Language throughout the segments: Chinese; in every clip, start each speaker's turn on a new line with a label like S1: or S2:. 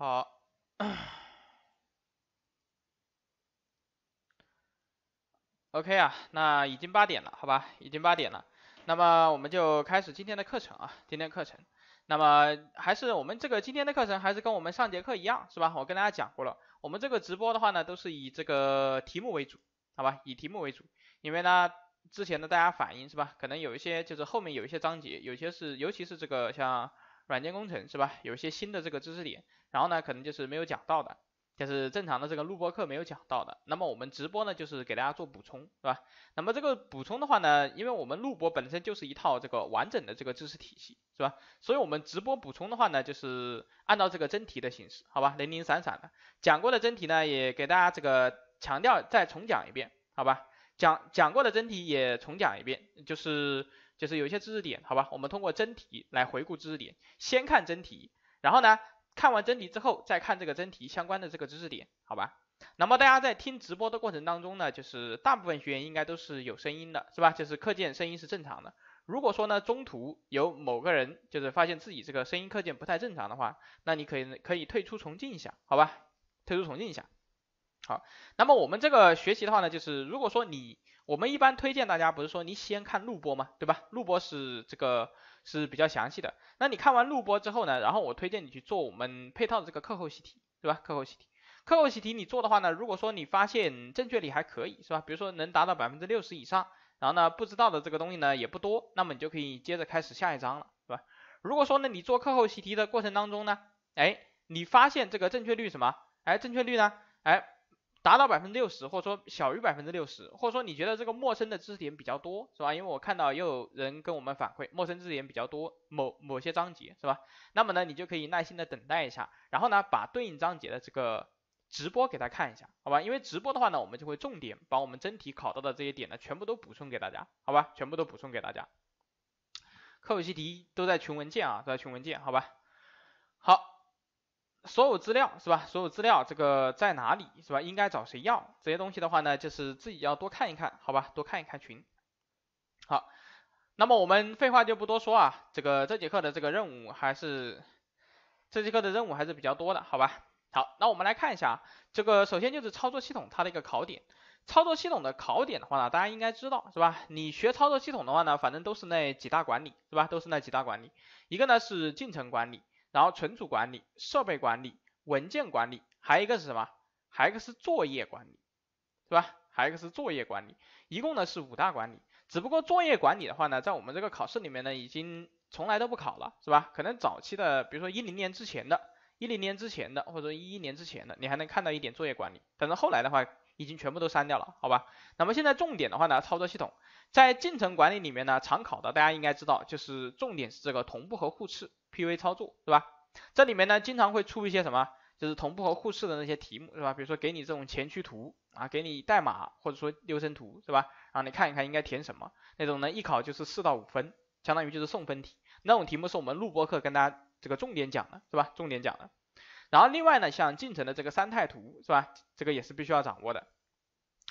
S1: 好，OK 啊，那已经八点了，好吧，已经八点了。那么我们就开始今天的课程啊，今天课程。那么还是我们这个今天的课程还是跟我们上节课一样，是吧？我跟大家讲过了，我们这个直播的话呢，都是以这个题目为主，好吧，以题目为主。因为呢，之前的大家反映是吧，可能有一些就是后面有一些章节，有些是尤其是这个像软件工程是吧，有一些新的这个知识点。然后呢，可能就是没有讲到的，就是正常的这个录播课没有讲到的。那么我们直播呢，就是给大家做补充，是吧？那么这个补充的话呢，因为我们录播本身就是一套这个完整的这个知识体系，是吧？所以我们直播补充的话呢，就是按照这个真题的形式，好吧？零零散散的讲过的真题呢，也给大家这个强调，再重讲一遍，好吧？讲讲过的真题也重讲一遍，就是就是有一些知识点，好吧？我们通过真题来回顾知识点，先看真题，然后呢？看完真题之后，再看这个真题相关的这个知识点，好吧？那么大家在听直播的过程当中呢，就是大部分学员应该都是有声音的，是吧？就是课件声音是正常的。如果说呢，中途有某个人就是发现自己这个声音课件不太正常的话，那你可以可以退出重进一下，好吧？退出重进一下。好，那么我们这个学习的话呢，就是如果说你，我们一般推荐大家不是说你先看录播嘛，对吧？录播是这个。是比较详细的。那你看完录播之后呢，然后我推荐你去做我们配套的这个课后习题，对吧？课后习题，课后习题你做的话呢，如果说你发现正确率还可以，是吧？比如说能达到百分之六十以上，然后呢不知道的这个东西呢也不多，那么你就可以接着开始下一章了，是吧？如果说呢你做课后习题的过程当中呢，哎，你发现这个正确率什么？哎，正确率呢？哎。达到百分之六十，或者说小于百分之六十，或者说你觉得这个陌生的知识点比较多，是吧？因为我看到也有人跟我们反馈陌生知识点比较多，某某些章节，是吧？那么呢，你就可以耐心的等待一下，然后呢，把对应章节的这个直播给他看一下，好吧？因为直播的话呢，我们就会重点把我们真题考到的这些点呢，全部都补充给大家，好吧？全部都补充给大家，课后习题都在群文件啊，都在群文件，好吧？好。所有资料是吧？所有资料这个在哪里是吧？应该找谁要这些东西的话呢？就是自己要多看一看，好吧，多看一看群。好，那么我们废话就不多说啊。这个这节课的这个任务还是这节课的任务还是比较多的，好吧？好，那我们来看一下这个，首先就是操作系统它的一个考点。操作系统的考点的话呢，大家应该知道是吧？你学操作系统的话呢，反正都是那几大管理是吧？都是那几大管理，一个呢是进程管理。然后存储管理、设备管理、文件管理，还有一个是什么？还有一个是作业管理，是吧？还有一个是作业管理，一共呢是五大管理。只不过作业管理的话呢，在我们这个考试里面呢，已经从来都不考了，是吧？可能早期的，比如说一零年之前的、一零年之前的或者一一年之前的，你还能看到一点作业管理，但是后来的话，已经全部都删掉了，好吧？那么现在重点的话呢，操作系统在进程管理里面呢，常考的大家应该知道，就是重点是这个同步和互斥。PV 操作是吧？这里面呢经常会出一些什么，就是同步和互斥的那些题目是吧？比如说给你这种前驱图啊，给你代码或者说流程图是吧？然后你看一看应该填什么那种呢？一考就是四到五分，相当于就是送分题那种题目是我们录播课跟大家这个重点讲的是吧？重点讲的。然后另外呢，像进程的这个三态图是吧？这个也是必须要掌握的。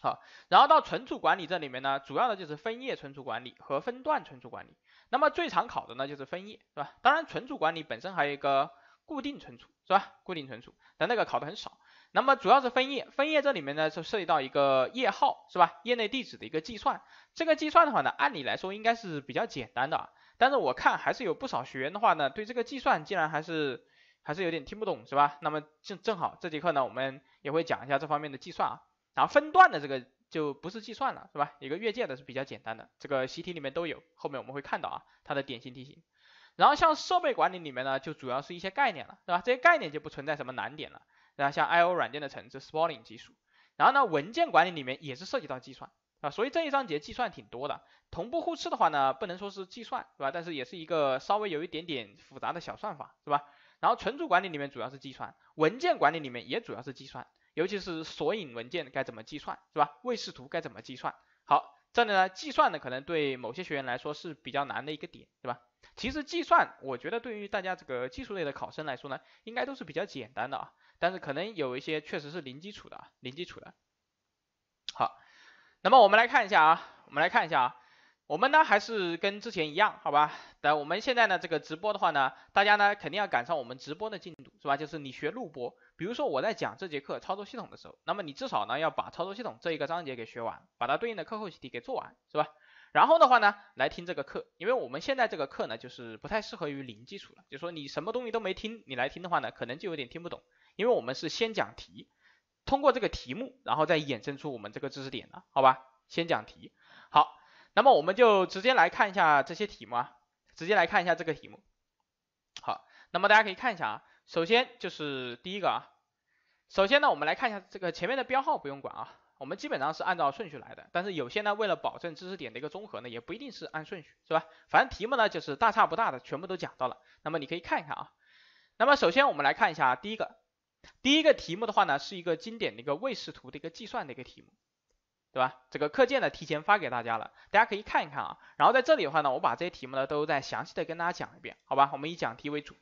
S1: 好，然后到存储管理这里面呢，主要的就是分页存储管理和分段存储管理。那么最常考的呢就是分页，是吧？当然，存储管理本身还有一个固定存储，是吧？固定存储，但那个考的很少。那么主要是分页，分页这里面呢就涉及到一个页号，是吧？业内地址的一个计算。这个计算的话呢，按理来说应该是比较简单的，但是我看还是有不少学员的话呢，对这个计算竟然还是还是有点听不懂，是吧？那么正正好这节课呢，我们也会讲一下这方面的计算啊。然后分段的这个就不是计算了，是吧？一个越界的是比较简单的，这个习题里面都有，后面我们会看到啊，它的典型题型。然后像设备管理里面呢，就主要是一些概念了，是吧？这些概念就不存在什么难点了。然后像 I/O 软件的层次、spoiling 技术。然后呢，文件管理里面也是涉及到计算啊，所以这一章节计算挺多的。同步互斥的话呢，不能说是计算，是吧？但是也是一个稍微有一点点复杂的小算法，是吧？然后存储管理里面主要是计算，文件管理里面也主要是计算。尤其是索引文件该怎么计算，是吧？位视图该怎么计算？好，这里呢计算呢，可能对某些学员来说是比较难的一个点，对吧？其实计算，我觉得对于大家这个技术类的考生来说呢，应该都是比较简单的啊。但是可能有一些确实是零基础的，零基础的。好，那么我们来看一下啊，我们来看一下啊，我们呢还是跟之前一样，好吧？那我们现在呢这个直播的话呢，大家呢肯定要赶上我们直播的进度，是吧？就是你学录播。比如说我在讲这节课操作系统的时候，那么你至少呢要把操作系统这一个章节给学完，把它对应的课后习题给做完，是吧？然后的话呢，来听这个课，因为我们现在这个课呢就是不太适合于零基础了，就说你什么东西都没听，你来听的话呢，可能就有点听不懂，因为我们是先讲题，通过这个题目，然后再衍生出我们这个知识点的，好吧？先讲题，好，那么我们就直接来看一下这些题目啊，直接来看一下这个题目，好，那么大家可以看一下啊。首先就是第一个啊，首先呢，我们来看一下这个前面的标号不用管啊，我们基本上是按照顺序来的，但是有些呢，为了保证知识点的一个综合呢，也不一定是按顺序，是吧？反正题目呢就是大差不大的，全部都讲到了，那么你可以看一看啊。那么首先我们来看一下第一个，第一个题目的话呢，是一个经典的一个位示图的一个计算的一个题目，对吧？这个课件呢提前发给大家了，大家可以看一看啊。然后在这里的话呢，我把这些题目呢都再详细的跟大家讲一遍，好吧？我们以讲题为主。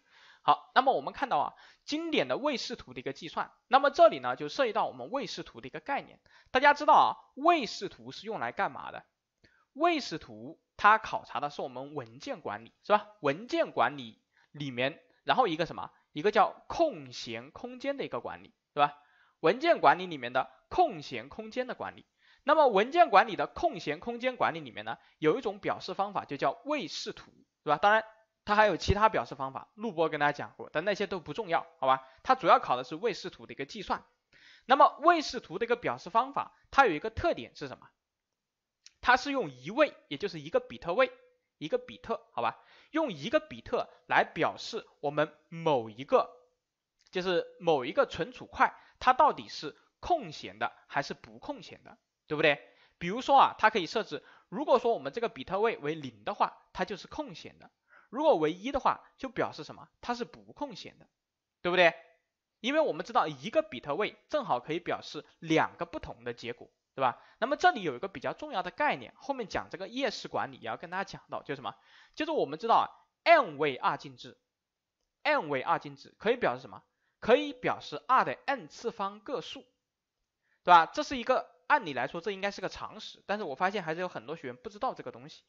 S1: 好，那么我们看到啊，经典的位视图的一个计算，那么这里呢就涉及到我们位视图的一个概念。大家知道啊，位视图是用来干嘛的？位视图它考察的是我们文件管理，是吧？文件管理里面，然后一个什么？一个叫空闲空间的一个管理，是吧？文件管理里面的空闲空间的管理。那么文件管理的空闲空间管理里面呢，有一种表示方法就叫位视图，是吧？当然。它还有其他表示方法，录播跟大家讲过，但那些都不重要，好吧？它主要考的是位视图的一个计算。那么位视图的一个表示方法，它有一个特点是什么？它是用一位，也就是一个比特位，一个比特，好吧？用一个比特来表示我们某一个，就是某一个存储块，它到底是空闲的还是不空闲的，对不对？比如说啊，它可以设置，如果说我们这个比特位为零的话，它就是空闲的。如果为一的话，就表示什么？它是不空闲的，对不对？因为我们知道一个比特位正好可以表示两个不同的结果，对吧？那么这里有一个比较重要的概念，后面讲这个页式管理也要跟大家讲到，就是什么？就是我们知道 n 位二进制，n 位二进制可以表示什么？可以表示二的 n 次方个数，对吧？这是一个按理来说这应该是个常识，但是我发现还是有很多学员不知道这个东西。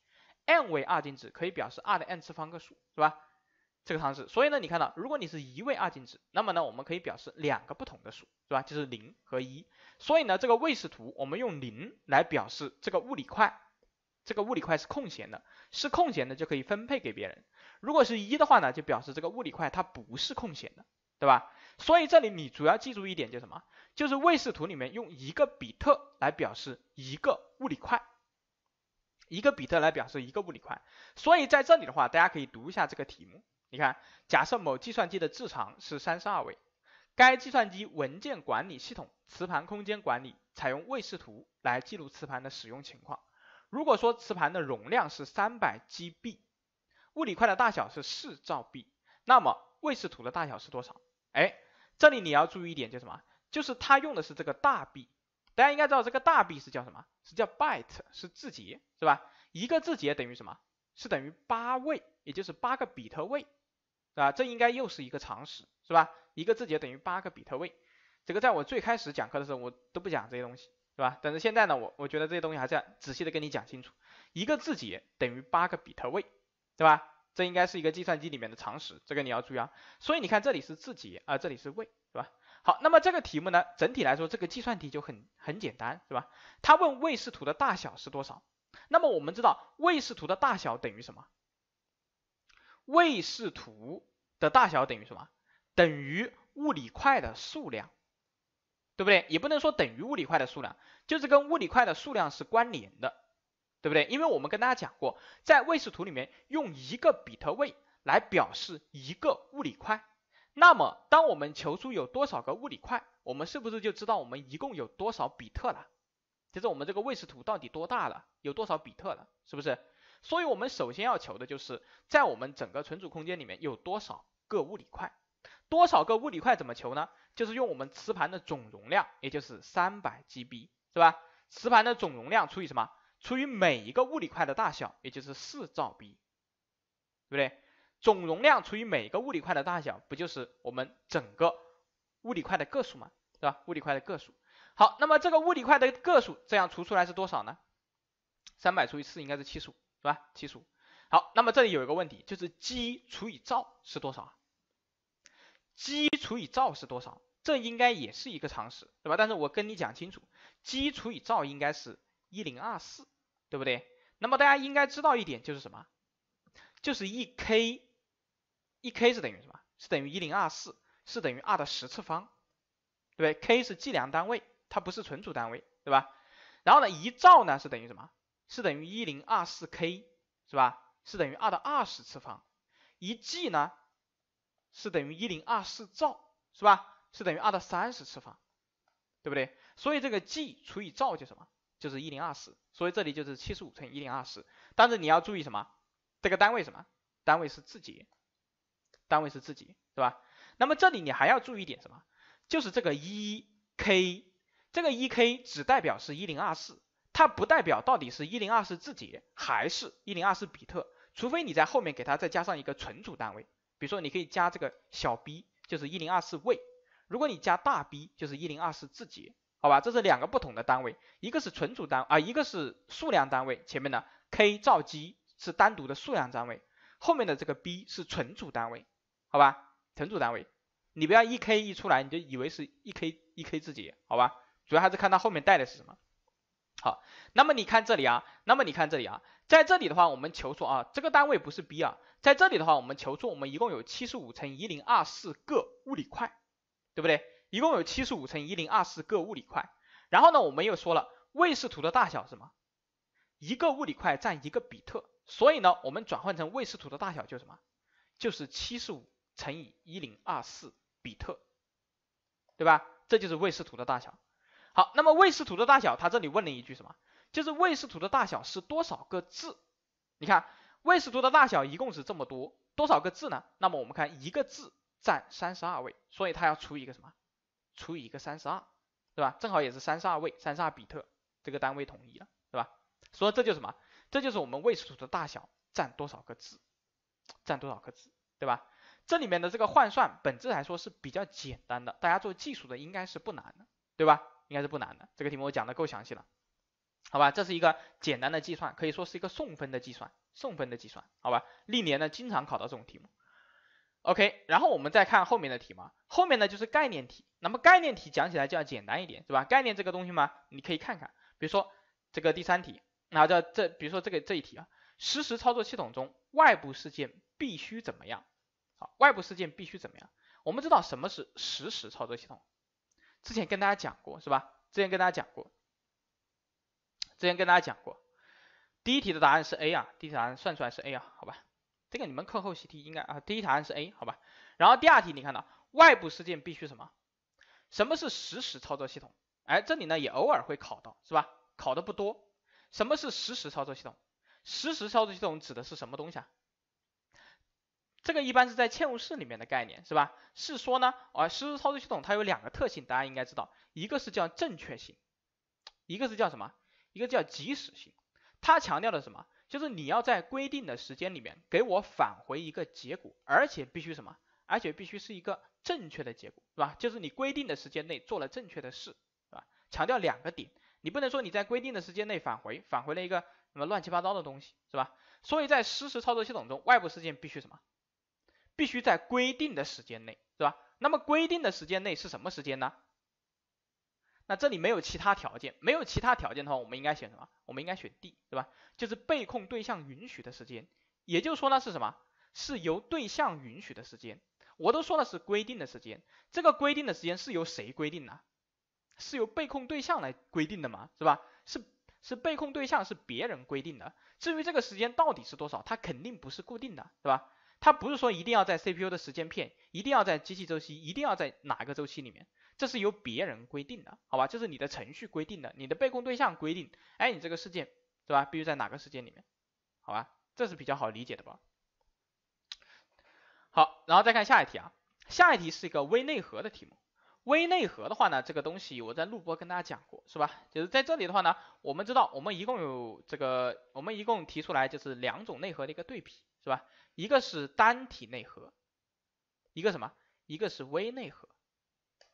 S1: n 为二进制可以表示二的 n 次方个数，是吧？这个常识。所以呢，你看到，如果你是一位二进制，那么呢，我们可以表示两个不同的数，是吧？就是零和一。所以呢，这个位置图，我们用零来表示这个物理块，这个物理块是空闲的，是空闲的就可以分配给别人。如果是一的话呢，就表示这个物理块它不是空闲的，对吧？所以这里你主要记住一点就是什么？就是位置图里面用一个比特来表示一个物理块。一个比特来表示一个物理块，所以在这里的话，大家可以读一下这个题目。你看，假设某计算机的字长是三十二位，该计算机文件管理系统磁盘空间管理采用位视图来记录磁盘的使用情况。如果说磁盘的容量是三百 GB，物理块的大小是四兆 B，那么位视图的大小是多少？哎，这里你要注意一点，就是什么？就是它用的是这个大 B。大家应该知道这个大 B 是叫什么？是叫 byte，是字节，是吧？一个字节等于什么？是等于八位，也就是八个比特位，是吧？这应该又是一个常识，是吧？一个字节等于八个比特位，这个在我最开始讲课的时候我都不讲这些东西，是吧？但是现在呢，我我觉得这些东西还是要仔细的跟你讲清楚。一个字节等于八个比特位，对吧？这应该是一个计算机里面的常识，这个你要注意啊。所以你看这里是字节啊，这里是位，是吧？好，那么这个题目呢，整体来说这个计算题就很很简单，是吧？它问位势图的大小是多少？那么我们知道位势图的大小等于什么？位势图的大小等于什么？等于物理块的数量，对不对？也不能说等于物理块的数量，就是跟物理块的数量是关联的，对不对？因为我们跟大家讲过，在位势图里面用一个比特位来表示一个物理块。那么，当我们求出有多少个物理块，我们是不是就知道我们一共有多少比特了？就是我们这个位置图到底多大了，有多少比特了，是不是？所以我们首先要求的就是在我们整个存储空间里面有多少个物理块？多少个物理块怎么求呢？就是用我们磁盘的总容量，也就是三百 GB，是吧？磁盘的总容量除以什么？除以每一个物理块的大小，也就是四兆 B，对不对？总容量除以每个物理块的大小，不就是我们整个物理块的个数吗？是吧？物理块的个数。好，那么这个物理块的个数这样除出来是多少呢？三百除以四应该是七十五，是吧？七十五。好，那么这里有一个问题，就是基除以兆是多少？基除以兆是多少？这应该也是一个常识，对吧？但是我跟你讲清楚，基除以兆应该是一零二四，对不对？那么大家应该知道一点就是什么？就是一 K。一 k 是等于什么？是等于一零二四，是等于二的十次方，对不对？k 是计量单位，它不是存储单位，对吧？然后呢，一兆呢是等于什么？是等于一零二四 k，是吧？是等于二的二十次方。一 G 呢是等于一零二四兆，是吧？是等于二的三十次方，对不对？所以这个 G 除以兆就什么？就是一零二四，所以这里就是七十五乘一零二四。但是你要注意什么？这个单位什么？单位是字节。单位是自己，对吧？那么这里你还要注意点什么？就是这个一 k，这个一 k 只代表是一零二四，它不代表到底是一零二四字节还是一零二四比特。除非你在后面给它再加上一个存储单位，比如说你可以加这个小 b，就是一零二四位。如果你加大 b，就是一零二四字节，好吧？这是两个不同的单位，一个是存储单啊，一个是数量单位。前面的 k 兆基是单独的数量单位，后面的这个 b 是存储单位。好吧，乘组单位，你不要一 k 一出来你就以为是一 k 一 k 自己好吧，主要还是看它后面带的是什么。好，那么你看这里啊，那么你看这里啊，在这里的话我们求出啊，这个单位不是 b 啊，在这里的话我们求出我们一共有七十五乘一零二四个物理块，对不对？一共有七十五乘一零二四个物理块，然后呢我们又说了位视图的大小是什么？一个物理块占一个比特，所以呢我们转换成位视图的大小就是什么？就是七十五。乘以一零二四比特，对吧？这就是位视图的大小。好，那么位视图的大小，它这里问了一句什么？就是位视图的大小是多少个字？你看位视图的大小一共是这么多，多少个字呢？那么我们看一个字占三十二位，所以它要除以一个什么？除以一个三十二，对吧？正好也是三十二位，三十二比特这个单位统一了，对吧？所以这就是什么？这就是我们位视图的大小占多少个字？占多少个字，对吧？这里面的这个换算本质来说是比较简单的，大家做技术的应该是不难的，对吧？应该是不难的。这个题目我讲的够详细了，好吧？这是一个简单的计算，可以说是一个送分的计算，送分的计算，好吧？历年呢经常考到这种题目。OK，然后我们再看后面的题嘛，后面呢就是概念题。那么概念题讲起来就要简单一点，是吧？概念这个东西嘛，你可以看看，比如说这个第三题，那这这，比如说这个这一题啊，实时操作系统中外部事件必须怎么样？外部事件必须怎么样？我们知道什么是实时操作系统？之前跟大家讲过是吧？之前跟大家讲过，之前跟大家讲过。第一题的答案是 A 啊，第一题答案算出来是 A 啊，好吧？这个你们课后习题应该啊，第一答案是 A，好吧？然后第二题你看到外部事件必须什么？什么是实时操作系统？哎，这里呢也偶尔会考到是吧？考的不多。什么是实时操作系统？实时操作系统指的是什么东西啊？这个一般是在嵌入式里面的概念，是吧？是说呢，啊，实时操作系统它有两个特性，大家应该知道，一个是叫正确性，一个是叫什么？一个叫及时性。它强调的什么？就是你要在规定的时间里面给我返回一个结果，而且必须什么？而且必须是一个正确的结果，是吧？就是你规定的时间内做了正确的事，是吧？强调两个点，你不能说你在规定的时间内返回，返回了一个什么乱七八糟的东西，是吧？所以在实时操作系统中，外部事件必须什么？必须在规定的时间内，是吧？那么规定的时间内是什么时间呢？那这里没有其他条件，没有其他条件的话，我们应该选什么？我们应该选 D，对吧？就是被控对象允许的时间，也就是说呢是什么？是由对象允许的时间。我都说了是规定的时间，这个规定的时间是由谁规定的？是由被控对象来规定的嘛，是吧？是是被控对象是别人规定的，至于这个时间到底是多少，它肯定不是固定的，对吧？它不是说一定要在 CPU 的时间片，一定要在机器周期，一定要在哪个周期里面，这是由别人规定的，好吧？这是你的程序规定的，你的被控对象规定，哎，你这个事件是吧？必须在哪个事件里面，好吧？这是比较好理解的吧？好，然后再看下一题啊，下一题是一个微内核的题目。微内核的话呢，这个东西我在录播跟大家讲过，是吧？就是在这里的话呢，我们知道我们一共有这个，我们一共提出来就是两种内核的一个对比。对吧？一个是单体内核，一个什么？一个是微内核，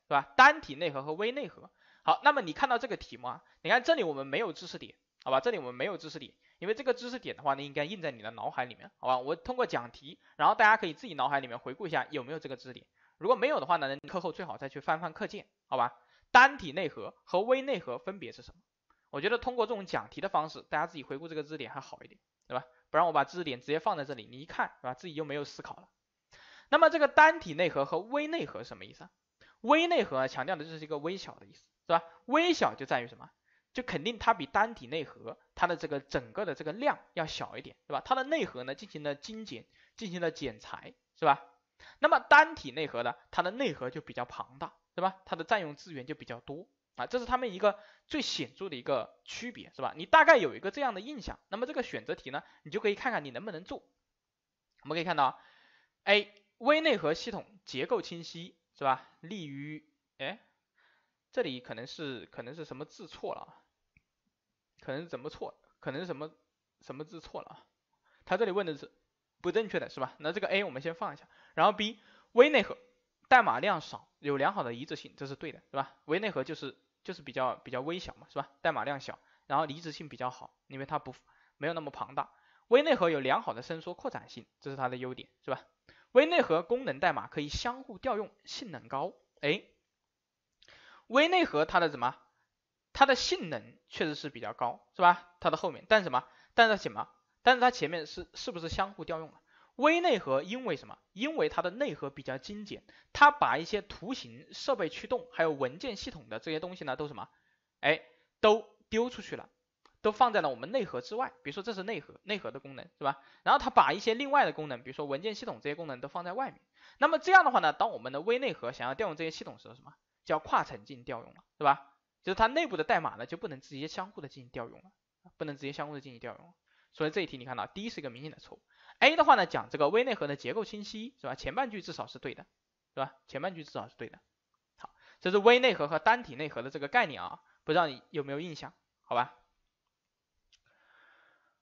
S1: 对吧？单体内核和微内核。好，那么你看到这个题目啊，你看这里我们没有知识点，好吧？这里我们没有知识点，因为这个知识点的话呢，应该印在你的脑海里面，好吧？我通过讲题，然后大家可以自己脑海里面回顾一下有没有这个知识点，如果没有的话呢，课后最好再去翻翻课件，好吧？单体内核和微内核分别是什么？我觉得通过这种讲题的方式，大家自己回顾这个知识点还好一点。不然我把知识点直接放在这里，你一看是吧，自己就没有思考了。那么这个单体内核和微内核什么意思啊？微内核强调的就是一个微小的意思，是吧？微小就在于什么？就肯定它比单体内核它的这个整个的这个量要小一点，对吧？它的内核呢进行了精简，进行了剪裁，是吧？那么单体内核呢，它的内核就比较庞大，对吧？它的占用资源就比较多。啊，这是他们一个最显著的一个区别，是吧？你大概有一个这样的印象，那么这个选择题呢，你就可以看看你能不能做。我们可以看到，A，微内核系统结构清晰，是吧？利于，哎，这里可能是可能是什么字错了可能是怎么错？可能是什么什么字错了啊？他这里问的是不正确的是吧？那这个 A 我们先放一下，然后 B，微内核。代码量少，有良好的一致性，这是对的，是吧？微内核就是就是比较比较微小嘛，是吧？代码量小，然后离职性比较好，因为它不没有那么庞大。微内核有良好的伸缩扩展性，这是它的优点，是吧？微内核功能代码可以相互调用，性能高。哎，微内核它的什么？它的性能确实是比较高，是吧？它的后面，但是什么？但是什么？但是它前面是是不是相互调用了？微内核因为什么？因为它的内核比较精简，它把一些图形设备驱动还有文件系统的这些东西呢，都什么？哎，都丢出去了，都放在了我们内核之外。比如说这是内核，内核的功能是吧？然后它把一些另外的功能，比如说文件系统这些功能都放在外面。那么这样的话呢，当我们的微内核想要调用这些系统时候，什么？就要跨层进行调用了，是吧？就是它内部的代码呢就不能直接相互的进行调用了，不能直接相互的进行调用了。所以这一题你看到，第一是一个明显的错误。A 的话呢，讲这个微内核的结构清晰是吧？前半句至少是对的，是吧？前半句至少是对的。好，这是微内核和单体内核的这个概念啊，不知道你有没有印象？好吧。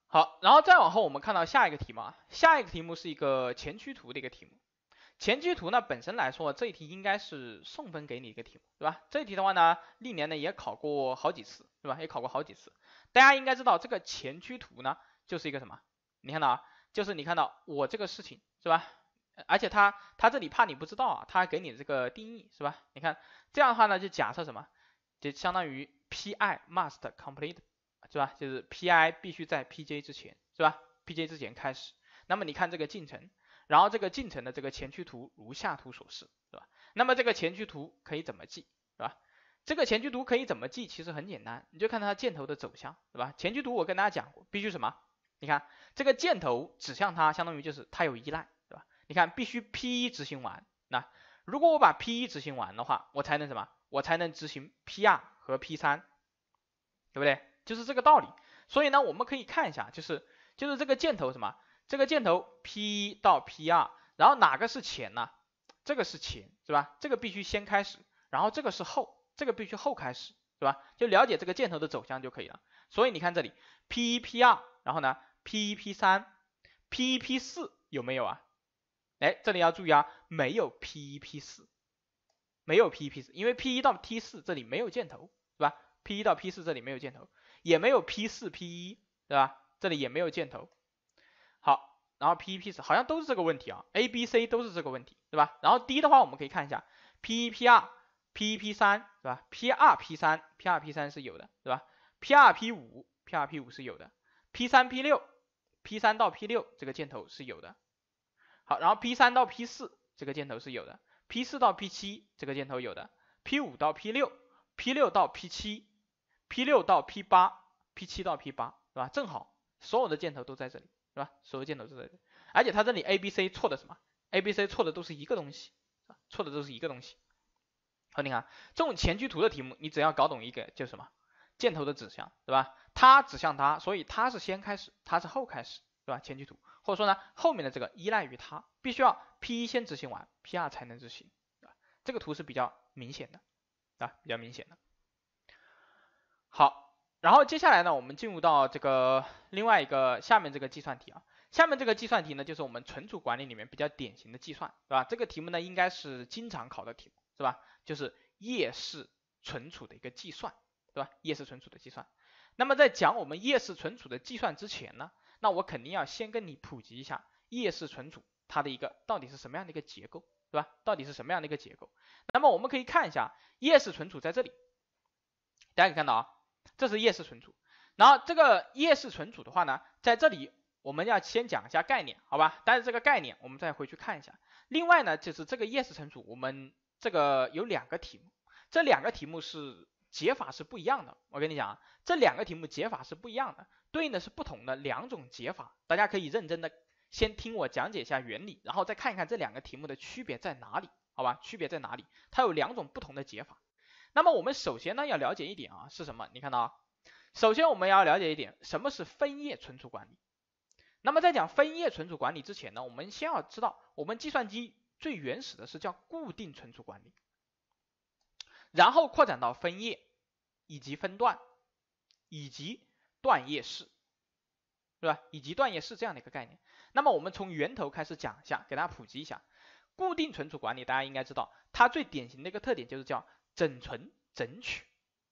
S1: 好，然后再往后我们看到下一个题目啊，下一个题目是一个前驱图的一个题目。前驱图呢本身来说，这一题应该是送分给你一个题目，对吧？这一题的话呢，历年呢也考过好几次，对吧？也考过好几次。大家应该知道这个前驱图呢就是一个什么？你看到啊？就是你看到我这个事情是吧？而且他他这里怕你不知道啊，他给你这个定义是吧？你看这样的话呢，就假设什么？就相当于 PI must complete 是吧？就是 PI 必须在 PJ 之前是吧？PJ 之前开始。那么你看这个进程，然后这个进程的这个前驱图如下图所示是吧？那么这个前驱图可以怎么记是吧？这个前驱图可以怎么记？其实很简单，你就看它箭头的走向是吧？前驱图我跟大家讲过，必须什么？你看这个箭头指向它，相当于就是它有依赖，对吧？你看必须 P1 执行完，那如果我把 P1 执行完的话，我才能什么？我才能执行 P2 和 P3，对不对？就是这个道理。所以呢，我们可以看一下，就是就是这个箭头什么？这个箭头 P1 到 P2，然后哪个是前呢？这个是前，是吧？这个必须先开始，然后这个是后，这个必须后开始，是吧？就了解这个箭头的走向就可以了。所以你看这里 P1、P2，然后呢？P 一 P 三、P 一 P 四有没有啊？哎，这里要注意啊，没有 P 一 P 四，没有 P 一 P 四，因为 P 一到 T 四这里没有箭头，是吧？P 一到 P 四这里没有箭头，也没有 P 四 P 一，对吧？这里也没有箭头。好，然后 P 一 P 四好像都是这个问题啊，A、B、C 都是这个问题，对吧？然后 D 的话，我们可以看一下 P 一 P 二、P 一 P 三是吧？P 二 P 三、P 二 P 三是有的，对吧？P 二 P 五、P 二 P 五是有的。P 三 P 六，P 三到 P 六这个箭头是有的，好，然后 P 三到 P 四这个箭头是有的，P 四到 P 七这个箭头有的，P 五到 P 六，P 六到 P 七，P 六到 P 八，P 七到 P 八，是吧？正好所有的箭头都在这里，是吧？所有箭头都在这里，而且它这里 A、B、C 错的什么？A、B、C 错的都是一个东西，错的都是一个东西。好，你看这种前驱图的题目，你只要搞懂一个就是什么，箭头的指向，对吧？它指向它，所以它是先开始，它是后开始，对吧？前驱图，或者说呢，后面的这个依赖于它，必须要 P 一先执行完，P 二才能执行，啊，这个图是比较明显的，啊，比较明显的。好，然后接下来呢，我们进入到这个另外一个下面这个计算题啊，下面这个计算题呢，就是我们存储管理里面比较典型的计算，对吧？这个题目呢，应该是经常考的题目，是吧？就是夜视存储的一个计算，对吧？夜视存储的计算。那么在讲我们夜视存储的计算之前呢，那我肯定要先跟你普及一下夜视存储它的一个到底是什么样的一个结构，对吧？到底是什么样的一个结构？那么我们可以看一下夜视存储在这里，大家可以看到啊，这是夜视存储。然后这个夜视存储的话呢，在这里我们要先讲一下概念，好吧？但是这个概念我们再回去看一下。另外呢，就是这个夜视存储我们这个有两个题目，这两个题目是。解法是不一样的，我跟你讲啊，这两个题目解法是不一样的，对应的是不同的两种解法，大家可以认真的先听我讲解一下原理，然后再看一看这两个题目的区别在哪里，好吧？区别在哪里？它有两种不同的解法。那么我们首先呢要了解一点啊是什么？你看到啊，首先我们要了解一点，什么是分页存储管理？那么在讲分页存储管理之前呢，我们先要知道，我们计算机最原始的是叫固定存储管理。然后扩展到分页，以及分段，以及段页式，对吧？以及段页式这样的一个概念。那么我们从源头开始讲一下，给大家普及一下。固定存储管理大家应该知道，它最典型的一个特点就是叫整存整取，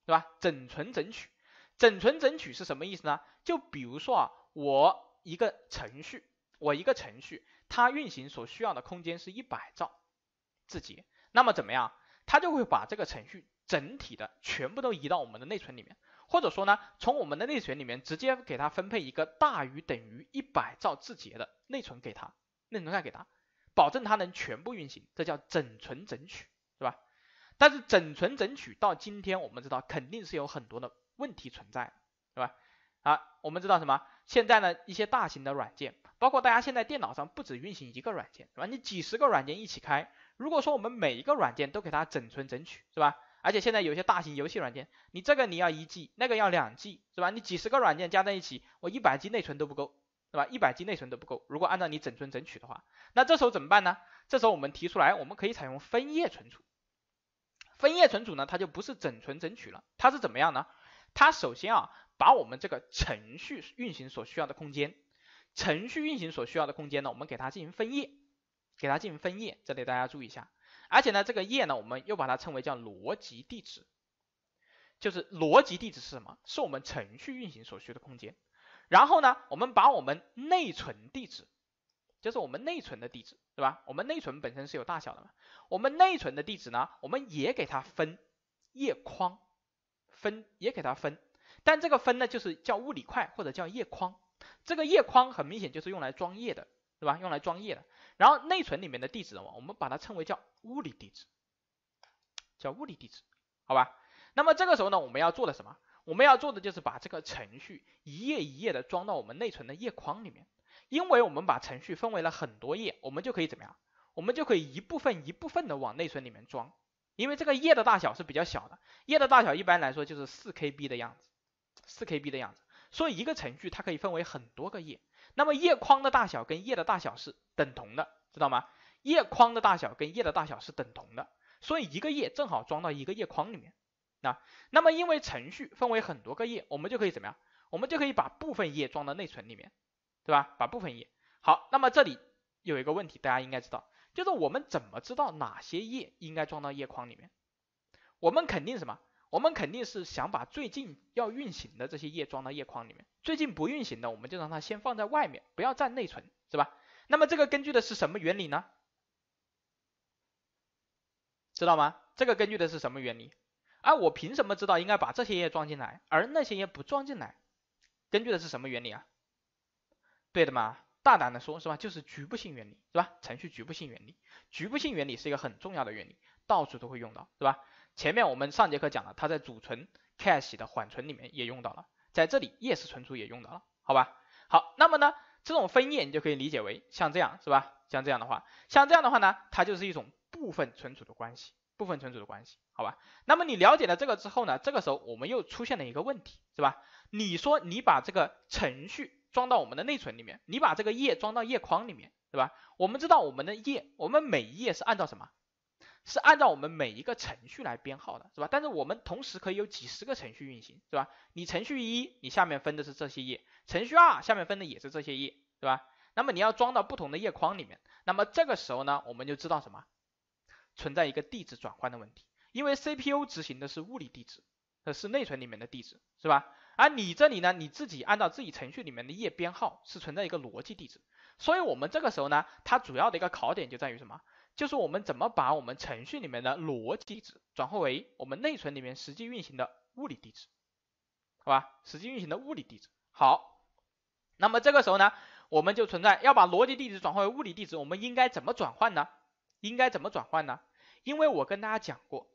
S1: 对吧？整存整取，整存整取是什么意思呢？就比如说啊，我一个程序，我一个程序它运行所需要的空间是一百兆字节，那么怎么样？它就会把这个程序整体的全部都移到我们的内存里面，或者说呢，从我们的内存里面直接给它分配一个大于等于一百兆字节的内存给它，内存再给它，保证它能全部运行，这叫整存整取，是吧？但是整存整取到今天，我们知道肯定是有很多的问题存在，是吧？啊，我们知道什么？现在呢，一些大型的软件，包括大家现在电脑上不止运行一个软件，是吧？你几十个软件一起开。如果说我们每一个软件都给它整存整取，是吧？而且现在有些大型游戏软件，你这个你要一 G，那个要两 G，是吧？你几十个软件加在一起，我一百 G 内存都不够，是吧？一百 G 内存都不够。如果按照你整存整取的话，那这时候怎么办呢？这时候我们提出来，我们可以采用分页存储。分页存储呢，它就不是整存整取了，它是怎么样呢？它首先啊，把我们这个程序运行所需要的空间，程序运行所需要的空间呢，我们给它进行分页。给它进行分页，这里大家注意一下，而且呢，这个页呢，我们又把它称为叫逻辑地址，就是逻辑地址是什么？是我们程序运行所需的空间。然后呢，我们把我们内存地址，就是我们内存的地址，对吧？我们内存本身是有大小的嘛？我们内存的地址呢，我们也给它分页框，分也给它分，但这个分呢，就是叫物理块或者叫页框。这个页框很明显就是用来装页的。对吧？用来装页的，然后内存里面的地址，呢，我们把它称为叫物理地址，叫物理地址，好吧？那么这个时候呢，我们要做的什么？我们要做的就是把这个程序一页一页的装到我们内存的页框里面，因为我们把程序分为了很多页，我们就可以怎么样？我们就可以一部分一部分的往内存里面装，因为这个页的大小是比较小的，页的大小一般来说就是四 KB 的样子，四 KB 的样子，所以一个程序它可以分为很多个页。那么页框的大小跟页的大小是等同的，知道吗？页框的大小跟页的大小是等同的，所以一个页正好装到一个页框里面那那么因为程序分为很多个页，我们就可以怎么样？我们就可以把部分页装到内存里面，对吧？把部分页。好，那么这里有一个问题，大家应该知道，就是我们怎么知道哪些页应该装到页框里面？我们肯定什么？我们肯定是想把最近要运行的这些页装到页框里面，最近不运行的我们就让它先放在外面，不要占内存，是吧？那么这个根据的是什么原理呢？知道吗？这个根据的是什么原理？啊，我凭什么知道应该把这些页装进来，而那些页不装进来？根据的是什么原理啊？对的嘛，大胆的说，是吧？就是局部性原理，是吧？程序局部性原理，局部性原理是一个很重要的原理，到处都会用到，是吧？前面我们上节课讲了，它在主存 cache 的缓存里面也用到了，在这里页式存储也用到了，好吧？好，那么呢，这种分页你就可以理解为像这样是吧？像这样的话，像这样的话呢，它就是一种部分存储的关系，部分存储的关系，好吧？那么你了解了这个之后呢，这个时候我们又出现了一个问题，是吧？你说你把这个程序装到我们的内存里面，你把这个页装到页框里面，对吧？我们知道我们的页，我们每一页是按照什么？是按照我们每一个程序来编号的，是吧？但是我们同时可以有几十个程序运行，是吧？你程序一，你下面分的是这些页，程序二下面分的也是这些页，是吧？那么你要装到不同的页框里面，那么这个时候呢，我们就知道什么，存在一个地址转换的问题，因为 CPU 执行的是物理地址，呃，是内存里面的地址，是吧？而你这里呢，你自己按照自己程序里面的页编号是存在一个逻辑地址，所以我们这个时候呢，它主要的一个考点就在于什么？就是我们怎么把我们程序里面的逻辑地址转换为我们内存里面实际运行的物理地址，好吧，实际运行的物理地址。好，那么这个时候呢，我们就存在要把逻辑地址转换为物理地址，我们应该怎么转换呢？应该怎么转换呢？因为我跟大家讲过，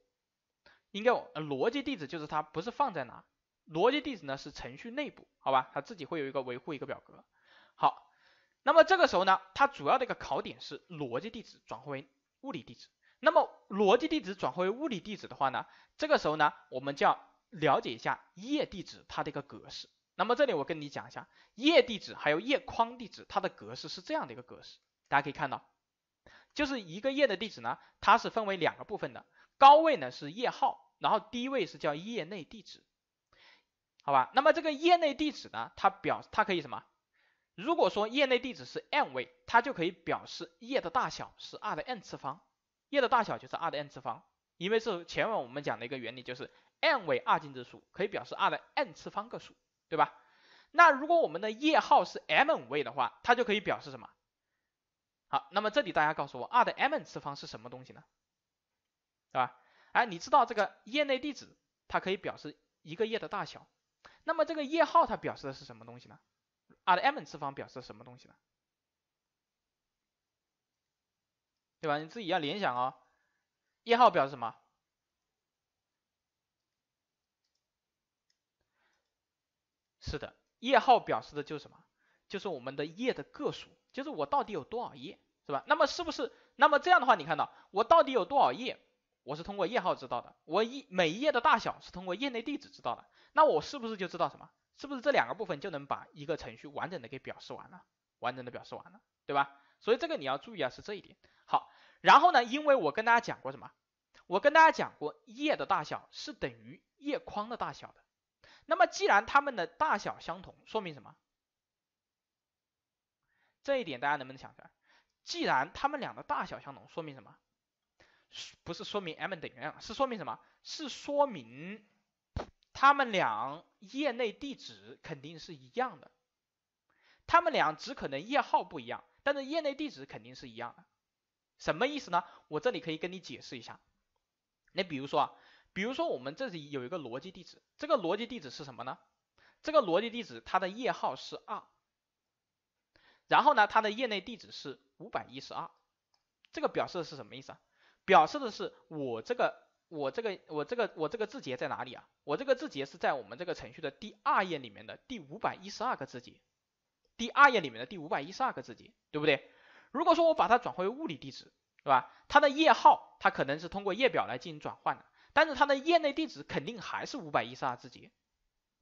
S1: 应该逻辑地址就是它不是放在哪，逻辑地址呢是程序内部，好吧，它自己会有一个维护一个表格。好。那么这个时候呢，它主要的一个考点是逻辑地址转化为物理地址。那么逻辑地址转化为物理地址的话呢，这个时候呢，我们就要了解一下页地址它的一个格式。那么这里我跟你讲一下页地址还有页框地址它的格式是这样的一个格式。大家可以看到，就是一个页的地址呢，它是分为两个部分的，高位呢是页号，然后低位是叫页内地址，好吧？那么这个页内地址呢，它表它可以什么？如果说页内地址是 n 位，它就可以表示页的大小是2的 n 次方。页的大小就是2的 n 次方，因为是前面我们讲的一个原理，就是 n 位二进制数可以表示2的 n 次方个数，对吧？那如果我们的页号是 m 位的话，它就可以表示什么？好，那么这里大家告诉我，2的 m 次方是什么东西呢？对吧？哎，你知道这个页内地址它可以表示一个页的大小，那么这个页号它表示的是什么东西呢？R 的 m 次方表示什么东西呢？对吧？你自己要联想哦。页号表示什么？是的，页号表示的就是什么？就是我们的页的个数，就是我到底有多少页，是吧？那么是不是？那么这样的话，你看到我到底有多少页，我是通过页号知道的。我一每一页的大小是通过页内地址知道的。那我是不是就知道什么？是不是这两个部分就能把一个程序完整的给表示完了？完整的表示完了，对吧？所以这个你要注意啊，是这一点。好，然后呢，因为我跟大家讲过什么？我跟大家讲过，页的大小是等于页框的大小的。那么既然它们的大小相同，说明什么？这一点大家能不能想出来？既然它们俩的大小相同，说明什么？不是说明 m 等于 n，是说明什么是说明？他们俩业内地址肯定是一样的，他们俩只可能业号不一样，但是业内地址肯定是一样。的。什么意思呢？我这里可以跟你解释一下。你比如说啊，比如说我们这里有一个逻辑地址，这个逻辑地址是什么呢？这个逻辑地址它的业号是二，然后呢它的业内地址是五百一十二，这个表示的是什么意思啊？表示的是我这个。我这个我这个我这个字节在哪里啊？我这个字节是在我们这个程序的第二页里面的第五百一十二个字节，第二页里面的第五百一十二个字节，对不对？如果说我把它转化为物理地址，对吧？它的页号它可能是通过页表来进行转换的，但是它的页内地址肯定还是五百一十二字节，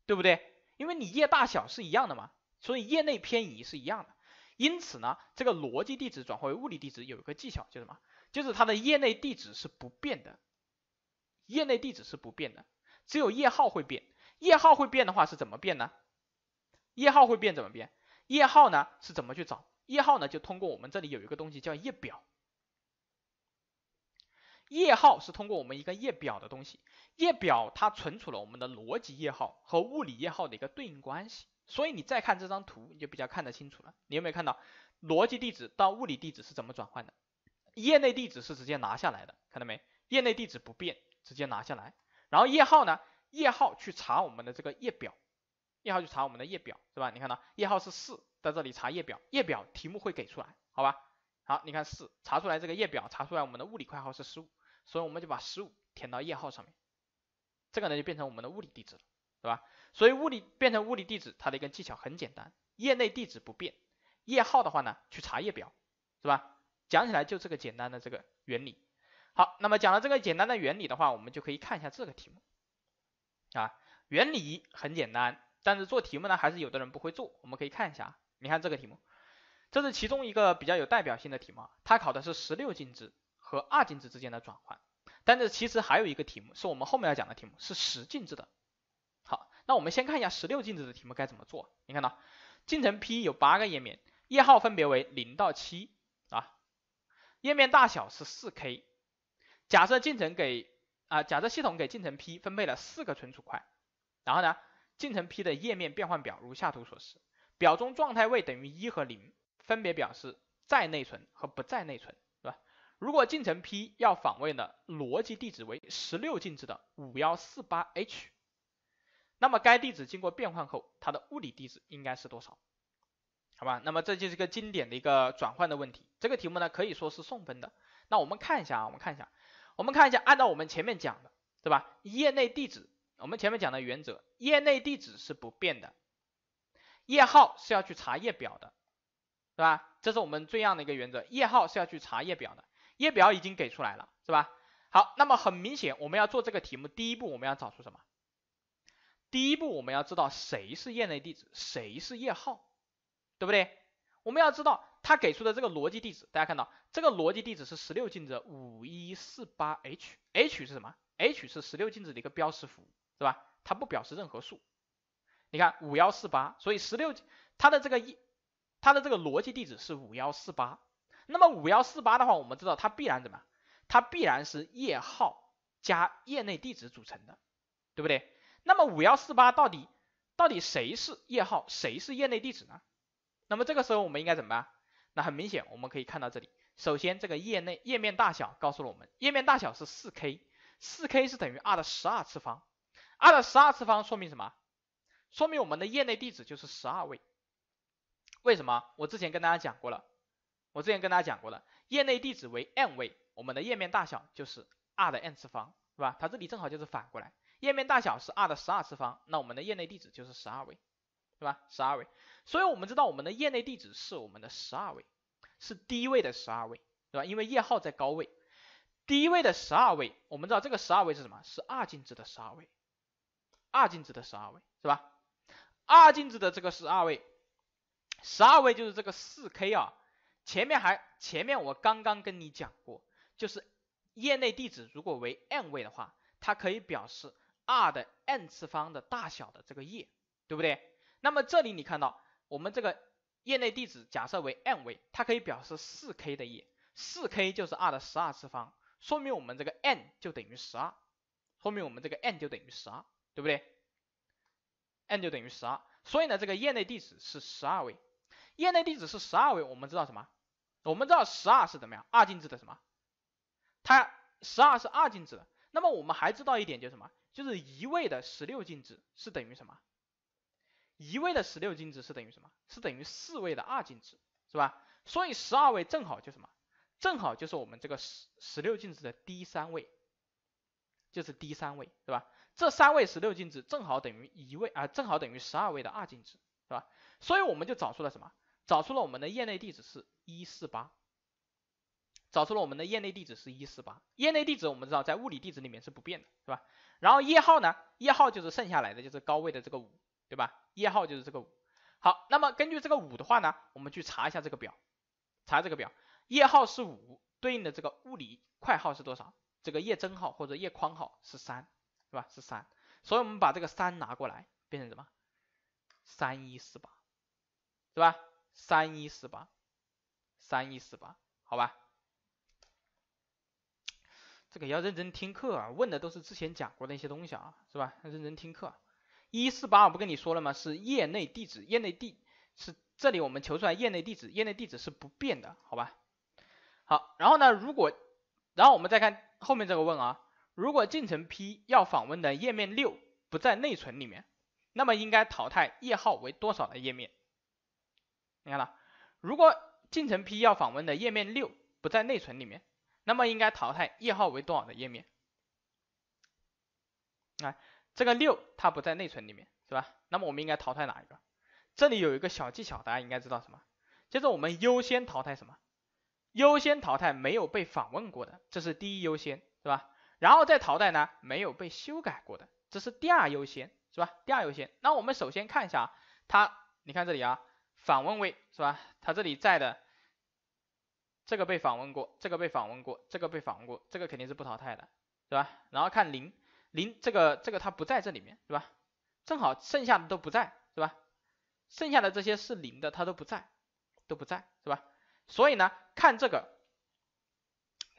S1: 对不对？因为你页大小是一样的嘛，所以页内偏移是一样的。因此呢，这个逻辑地址转化为物理地址有一个技巧，叫什么？就是它的页内地址是不变的。业内地址是不变的，只有页号会变。页号会变的话是怎么变呢？页号会变怎么变？页号呢是怎么去找？页号呢就通过我们这里有一个东西叫页表。页号是通过我们一个页表的东西，页表它存储了我们的逻辑页号和物理页号的一个对应关系。所以你再看这张图，你就比较看得清楚了。你有没有看到逻辑地址到物理地址是怎么转换的？业内地址是直接拿下来的，看到没？业内地址不变。直接拿下来，然后页号呢？页号去查我们的这个页表，页号去查我们的页表，是吧？你看呢，页号是四，在这里查页表，页表题目会给出来，好吧？好，你看四查出来这个页表，查出来我们的物理块号是十五，所以我们就把十五填到页号上面，这个呢就变成我们的物理地址了，对吧？所以物理变成物理地址，它的一个技巧很简单，页内地址不变，页号的话呢去查页表，是吧？讲起来就这个简单的这个原理。好，那么讲了这个简单的原理的话，我们就可以看一下这个题目，啊，原理很简单，但是做题目呢，还是有的人不会做。我们可以看一下，你看这个题目，这是其中一个比较有代表性的题目，它考的是十六进制和二进制之间的转换。但是其实还有一个题目是我们后面要讲的题目，是十进制的。好，那我们先看一下十六进制的题目该怎么做。你看到，进程 P 有八个页面，页号分别为零到七，啊，页面大小是四 K。假设进程给啊，假设系统给进程 P 分配了四个存储块，然后呢，进程 P 的页面变换表如下图所示，表中状态位等于一和零分别表示在内存和不在内存，对吧？如果进程 P 要访问的逻辑地址为十六进制的五幺四八 H，那么该地址经过变换后，它的物理地址应该是多少？好吧，那么这就是一个经典的一个转换的问题，这个题目呢可以说是送分的，那我们看一下啊，我们看一下。我们看一下，按照我们前面讲的，对吧？业内地址，我们前面讲的原则，业内地址是不变的，页号是要去查页表的，对吧？这是我们这样的一个原则，页号是要去查页表的，页表已经给出来了，是吧？好，那么很明显，我们要做这个题目，第一步我们要找出什么？第一步我们要知道谁是业内地址，谁是页号，对不对？我们要知道。它给出的这个逻辑地址，大家看到这个逻辑地址是十六进制五一四八 H，H 是什么？H 是十六进制的一个标识符，是吧？它不表示任何数。你看五幺四八，所以十六它的这个一，它的这个逻辑地址是五幺四八。那么五幺四八的话，我们知道它必然怎么？它必然是页号加页内地址组成的，对不对？那么五幺四八到底到底谁是页号，谁是页内地址呢？那么这个时候我们应该怎么办？那很明显，我们可以看到这里，首先这个页内页面大小告诉了我们，页面大小是 4K，4K 是等于2的12次方，2的12次方说明什么？说明我们的页内地址就是12位，为什么？我之前跟大家讲过了，我之前跟大家讲过了，页内地址为 n 位，我们的页面大小就是2的 n 次方，是吧？它这里正好就是反过来，页面大小是2的12次方，那我们的页内地址就是12位。是吧？十二位，所以我们知道我们的业内地址是我们的十二位，是低位的十二位，对吧？因为页号在高位，低位的十二位，我们知道这个十二位是什么？是二进制的十二位，二进制的十二位是吧？二进制的这个十二位，十二位就是这个四 K 啊。前面还前面我刚刚跟你讲过，就是业内地址如果为 n 位的话，它可以表示 r 的 n 次方的大小的这个页，对不对？那么这里你看到，我们这个业内地址假设为 n 位，它可以表示 4k 的页，4k 就是2的12次方，说明我们这个 n 就等于12，说明我们这个 n 就等于12，对不对？n 就等于12，所以呢，这个业内地址是12位，业内地址是12位，我们知道什么？我们知道12是怎么样？二进制的什么？它12是二进制的，那么我们还知道一点就是什么？就是一位的十六进制是等于什么？一位的十六进制是等于什么？是等于四位的二进制，是吧？所以十二位正好就什么？正好就是我们这个十十六进制的低三位，就是低三位，是吧？这三位十六进制正好等于一位啊，正好等于十二位的二进制，是吧？所以我们就找出了什么？找出了我们的业内地址是一四八，找出了我们的业内地址是一四八。业内地址我们知道在物理地址里面是不变的，是吧？然后页号呢？页号就是剩下来的就是高位的这个五。对吧？页号就是这个五。好，那么根据这个五的话呢，我们去查一下这个表，查这个表，页号是五对应的这个物理块号是多少？这个页帧号或者页框号是三，是吧？是三。所以我们把这个三拿过来变成什么？三一四八，对吧？三一四八，三一四八，好吧？这个要认真听课啊，问的都是之前讲过的一些东西啊，是吧？要认真听课。一四八我不跟你说了吗？是页内地址，页内地是这里我们求出来页内地址，页内地址是不变的，好吧？好，然后呢？如果然后我们再看后面这个问啊，如果进程 P 要访问的页面六不在内存里面，那么应该淘汰页号为多少的页面？你看了，如果进程 P 要访问的页面六不在内存里面，那么应该淘汰页号为多少的页面？啊。这个六它不在内存里面，是吧？那么我们应该淘汰哪一个？这里有一个小技巧，大家应该知道什么？就是我们优先淘汰什么？优先淘汰没有被访问过的，这是第一优先，是吧？然后再淘汰呢？没有被修改过的，这是第二优先，是吧？第二优先。那我们首先看一下啊，它，你看这里啊，访问位，是吧？它这里在的，这个被访问过，这个被访问过，这个被访问过，这个肯定是不淘汰的，是吧？然后看零。零这个这个它不在这里面是吧？正好剩下的都不在是吧？剩下的这些是零的它都不在都不在是吧？所以呢看这个，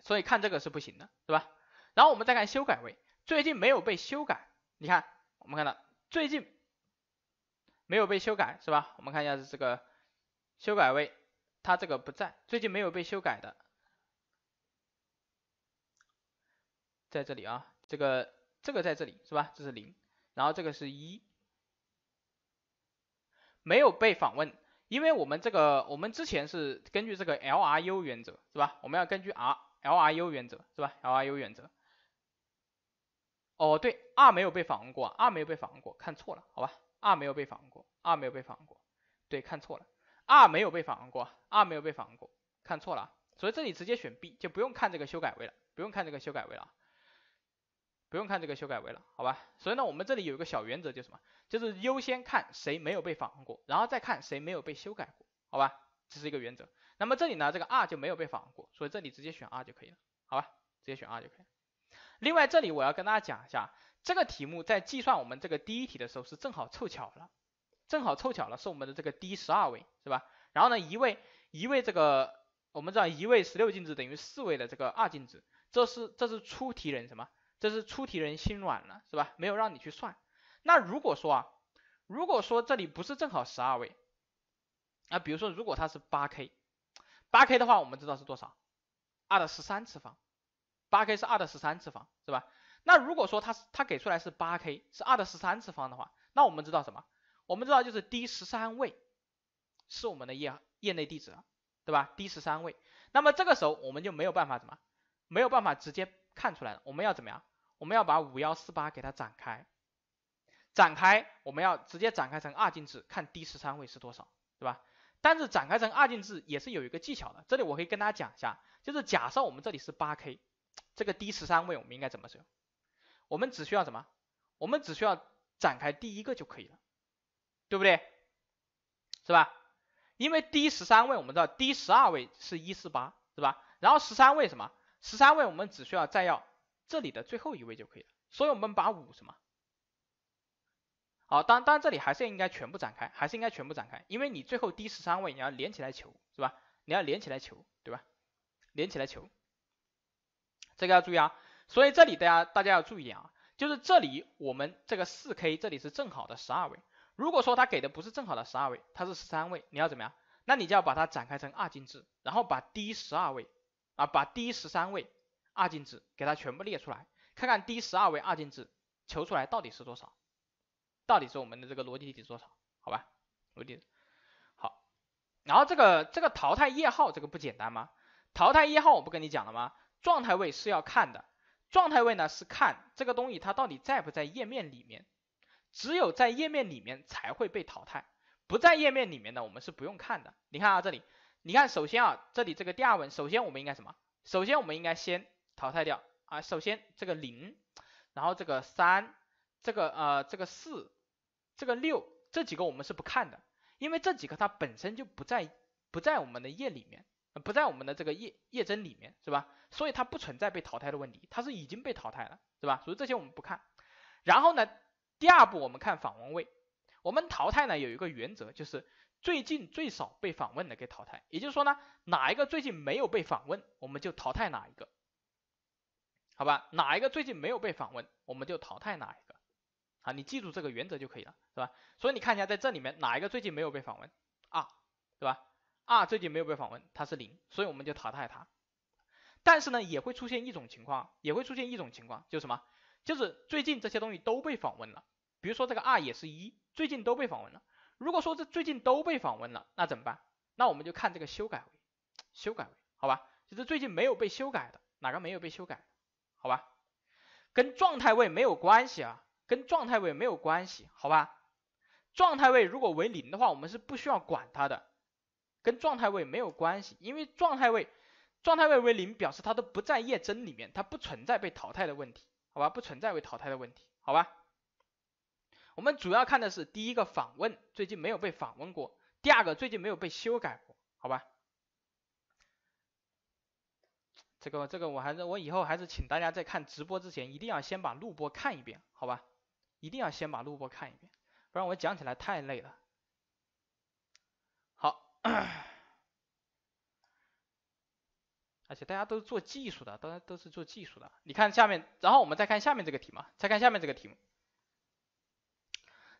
S1: 所以看这个是不行的是吧？然后我们再看修改位，最近没有被修改，你看我们看到最近没有被修改是吧？我们看一下这个修改位，它这个不在最近没有被修改的，在这里啊这个。这个在这里是吧？这是零，然后这个是一，没有被访问，因为我们这个我们之前是根据这个 LRU 原则是吧？我们要根据 R LRU 原则是吧？LRU 原则，哦对，R 没有被访问过，R 没有被访问过，看错了，好吧，R 没有被访问过，R 没有被访问过，对，看错了，R 没有被访问过，R 没有被访问过，看错了，所以这里直接选 B 就不用看这个修改位了，不用看这个修改位了。不用看这个修改为了，好吧？所以呢，我们这里有一个小原则，就是什么？就是优先看谁没有被访问过，然后再看谁没有被修改过，好吧？这是一个原则。那么这里呢，这个 R 就没有被访问过，所以这里直接选 R 就可以了，好吧？直接选 R 就可以了。另外，这里我要跟大家讲一下，这个题目在计算我们这个第一题的时候是正好凑巧了，正好凑巧了是我们的这个第十二位，是吧？然后呢，一位一位这个我们知道一位十六进制等于四位的这个二进制，这是这是出题人什么？这是出题人心软了，是吧？没有让你去算。那如果说啊，如果说这里不是正好十二位啊，比如说如果它是八 k，八 k 的话，我们知道是多少？二的十三次方，八 k 是二的十三次方，是吧？那如果说它它给出来是八 k 是二的十三次方的话，那我们知道什么？我们知道就是第十三位是我们的业业内地址啊，对吧？第十三位，那么这个时候我们就没有办法怎么？没有办法直接看出来了，我们要怎么样？我们要把五幺四八给它展开，展开我们要直接展开成二进制，看第十三位是多少，对吧？但是展开成二进制也是有一个技巧的，这里我可以跟大家讲一下，就是假设我们这里是八 K，这个第十三位我们应该怎么用？我们只需要什么？我们只需要展开第一个就可以了，对不对？是吧？因为第十三位我们知道第十二位是一四八，是吧？然后十三位什么？十三位我们只需要再要。这里的最后一位就可以了，所以我们把五什么，好，当当然这里还是应该全部展开，还是应该全部展开，因为你最后第十三位你要连起来求，是吧？你要连起来求，对吧？连起来求，这个要注意啊。所以这里大家大家要注意啊，就是这里我们这个四 K 这里是正好的十二位，如果说它给的不是正好的十二位，它是十三位，你要怎么样？那你就要把它展开成二进制，然后把第十二位啊，把第十三位。二进制给它全部列出来，看看第十二位二进制求出来到底是多少，到底是我们的这个逻辑是多少？好吧，逻辑好。然后这个这个淘汰页号这个不简单吗？淘汰页号我不跟你讲了吗？状态位是要看的，状态位呢是看这个东西它到底在不在页面里面，只有在页面里面才会被淘汰，不在页面里面呢我们是不用看的。你看啊这里，你看首先啊这里这个第二问，首先我们应该什么？首先我们应该先。淘汰掉啊！首先这个零，然后这个三，这个呃这个四，这个六这几个我们是不看的，因为这几个它本身就不在不在我们的页里面，不在我们的这个页页帧里面是吧？所以它不存在被淘汰的问题，它是已经被淘汰了，对吧？所以这些我们不看。然后呢，第二步我们看访问位。我们淘汰呢有一个原则，就是最近最少被访问的给淘汰。也就是说呢，哪一个最近没有被访问，我们就淘汰哪一个。好吧，哪一个最近没有被访问，我们就淘汰哪一个，啊，你记住这个原则就可以了，是吧？所以你看一下，在这里面哪一个最近没有被访问？二，对吧？二最近没有被访问，它是零，所以我们就淘汰它。但是呢，也会出现一种情况，也会出现一种情况，就是什么？就是最近这些东西都被访问了，比如说这个二也是一，最近都被访问了。如果说这最近都被访问了，那怎么办？那我们就看这个修改为修改为，好吧？就是最近没有被修改的，哪个没有被修改？好吧，跟状态位没有关系啊，跟状态位没有关系。好吧，状态位如果为零的话，我们是不需要管它的，跟状态位没有关系，因为状态位，状态位为零表示它都不在页帧里面，它不存在被淘汰的问题，好吧，不存在被淘汰的问题，好吧。我们主要看的是第一个访问，最近没有被访问过；第二个最近没有被修改过，好吧。这个这个我还是我以后还是请大家在看直播之前，一定要先把录播看一遍，好吧？一定要先把录播看一遍，不然我讲起来太累了。好，而且大家都是做技术的，大家都是做技术的。你看下面，然后我们再看下面这个题嘛，再看下面这个题目。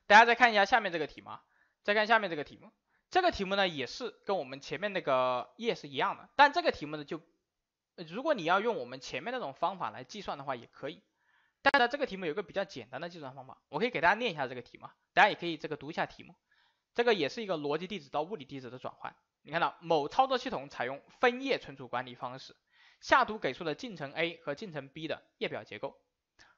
S1: 大家再看一下下面这个题嘛，再看下面这个题目。这个题目呢也是跟我们前面那个页是一样的，但这个题目呢就。如果你要用我们前面那种方法来计算的话，也可以。但是这个题目有个比较简单的计算方法，我可以给大家念一下这个题嘛，大家也可以这个读一下题目。这个也是一个逻辑地址到物理地址的转换。你看到某操作系统采用分页存储管理方式，下图给出了进程 A 和进程 B 的页表结构。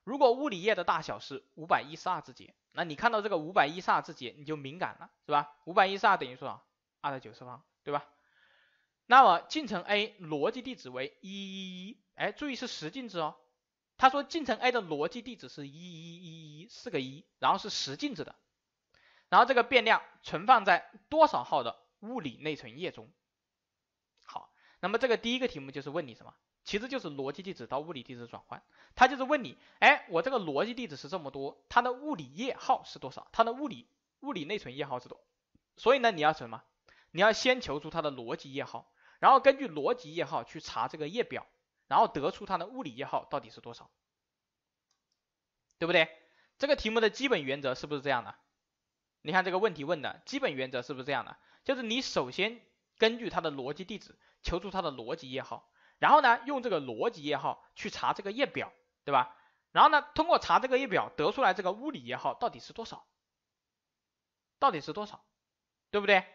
S1: 如果物理页的大小是五百一十二字节，那你看到这个五百一十二字节，你就敏感了，是吧？五百一十二等于多少？二的九次方，对吧？那么进程 A 逻辑地址为一一一，哎，注意是十进制哦。他说进程 A 的逻辑地址是一一一一四个一，然后是十进制的，然后这个变量存放在多少号的物理内存页中？好，那么这个第一个题目就是问你什么？其实就是逻辑地址到物理地址转换。它就是问你，哎，我这个逻辑地址是这么多，它的物理页号是多少？它的物理物理内存页号是多所以呢，你要什么？你要先求出它的逻辑页号。然后根据逻辑页号去查这个页表，然后得出它的物理页号到底是多少，对不对？这个题目的基本原则是不是这样的？你看这个问题问的基本原则是不是这样的？就是你首先根据它的逻辑地址求出它的逻辑页号，然后呢用这个逻辑页号去查这个页表，对吧？然后呢通过查这个页表得出来这个物理页号到底是多少，到底是多少，对不对？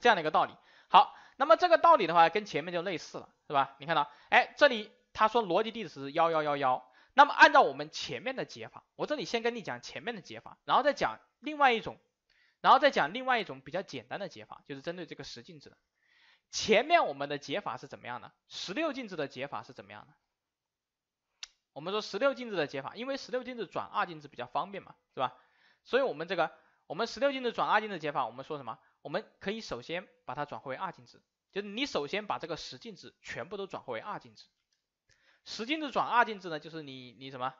S1: 这样的一个道理。好。那么这个道理的话，跟前面就类似了，是吧？你看到，哎，这里他说逻辑地址是幺幺幺幺。那么按照我们前面的解法，我这里先跟你讲前面的解法，然后再讲另外一种，然后再讲另外一种比较简单的解法，就是针对这个十进制。的。前面我们的解法是怎么样的？十六进制的解法是怎么样的？我们说十六进制的解法，因为十六进制转二进制比较方便嘛，是吧？所以我们这个，我们十六进制转二进制的解法，我们说什么？我们可以首先把它转化为二进制。就是你首先把这个十进制全部都转化为二进制，十进制转二进制呢，就是你你什么，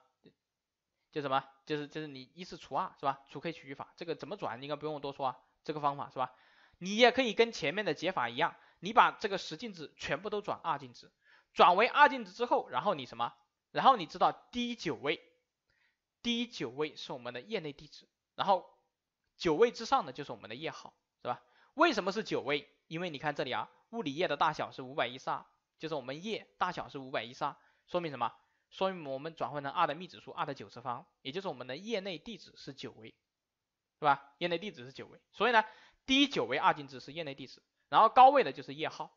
S1: 就什么就是就是你一次除二是吧，除 K 取余法，这个怎么转应该不用多说啊，这个方法是吧？你也可以跟前面的解法一样，你把这个十进制全部都转二进制，转为二进制之后，然后你什么，然后你知道第九位，第九位是我们的业内地址，然后九位之上呢就是我们的业号，是吧？为什么是九位？因为你看这里啊。物理页的大小是五百一十二，就是我们页大小是五百一十二，说明什么？说明我们转换成二的幂指数二的九次方，也就是我们的页内地址是九位，是吧？业内地址是九位，所以呢，低九位二进制是业内地址，然后高位的就是页号，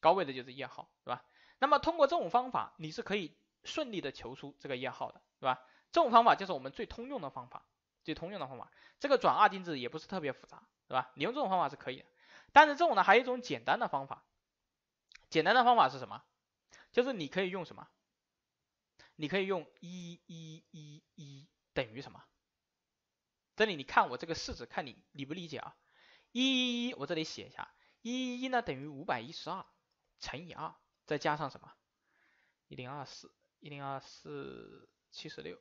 S1: 高位的就是页号，是吧？那么通过这种方法，你是可以顺利的求出这个页号的，对吧？这种方法就是我们最通用的方法，最通用的方法，这个转二进制也不是特别复杂，对吧？你用这种方法是可以的。但是这种呢，还有一种简单的方法，简单的方法是什么？就是你可以用什么？你可以用一一一一等于什么？这里你看我这个式子，看你理不理解啊？一一一，我这里写一下，一一一呢等于五百一十二乘以二，再加上什么？一零二四一零二四七十六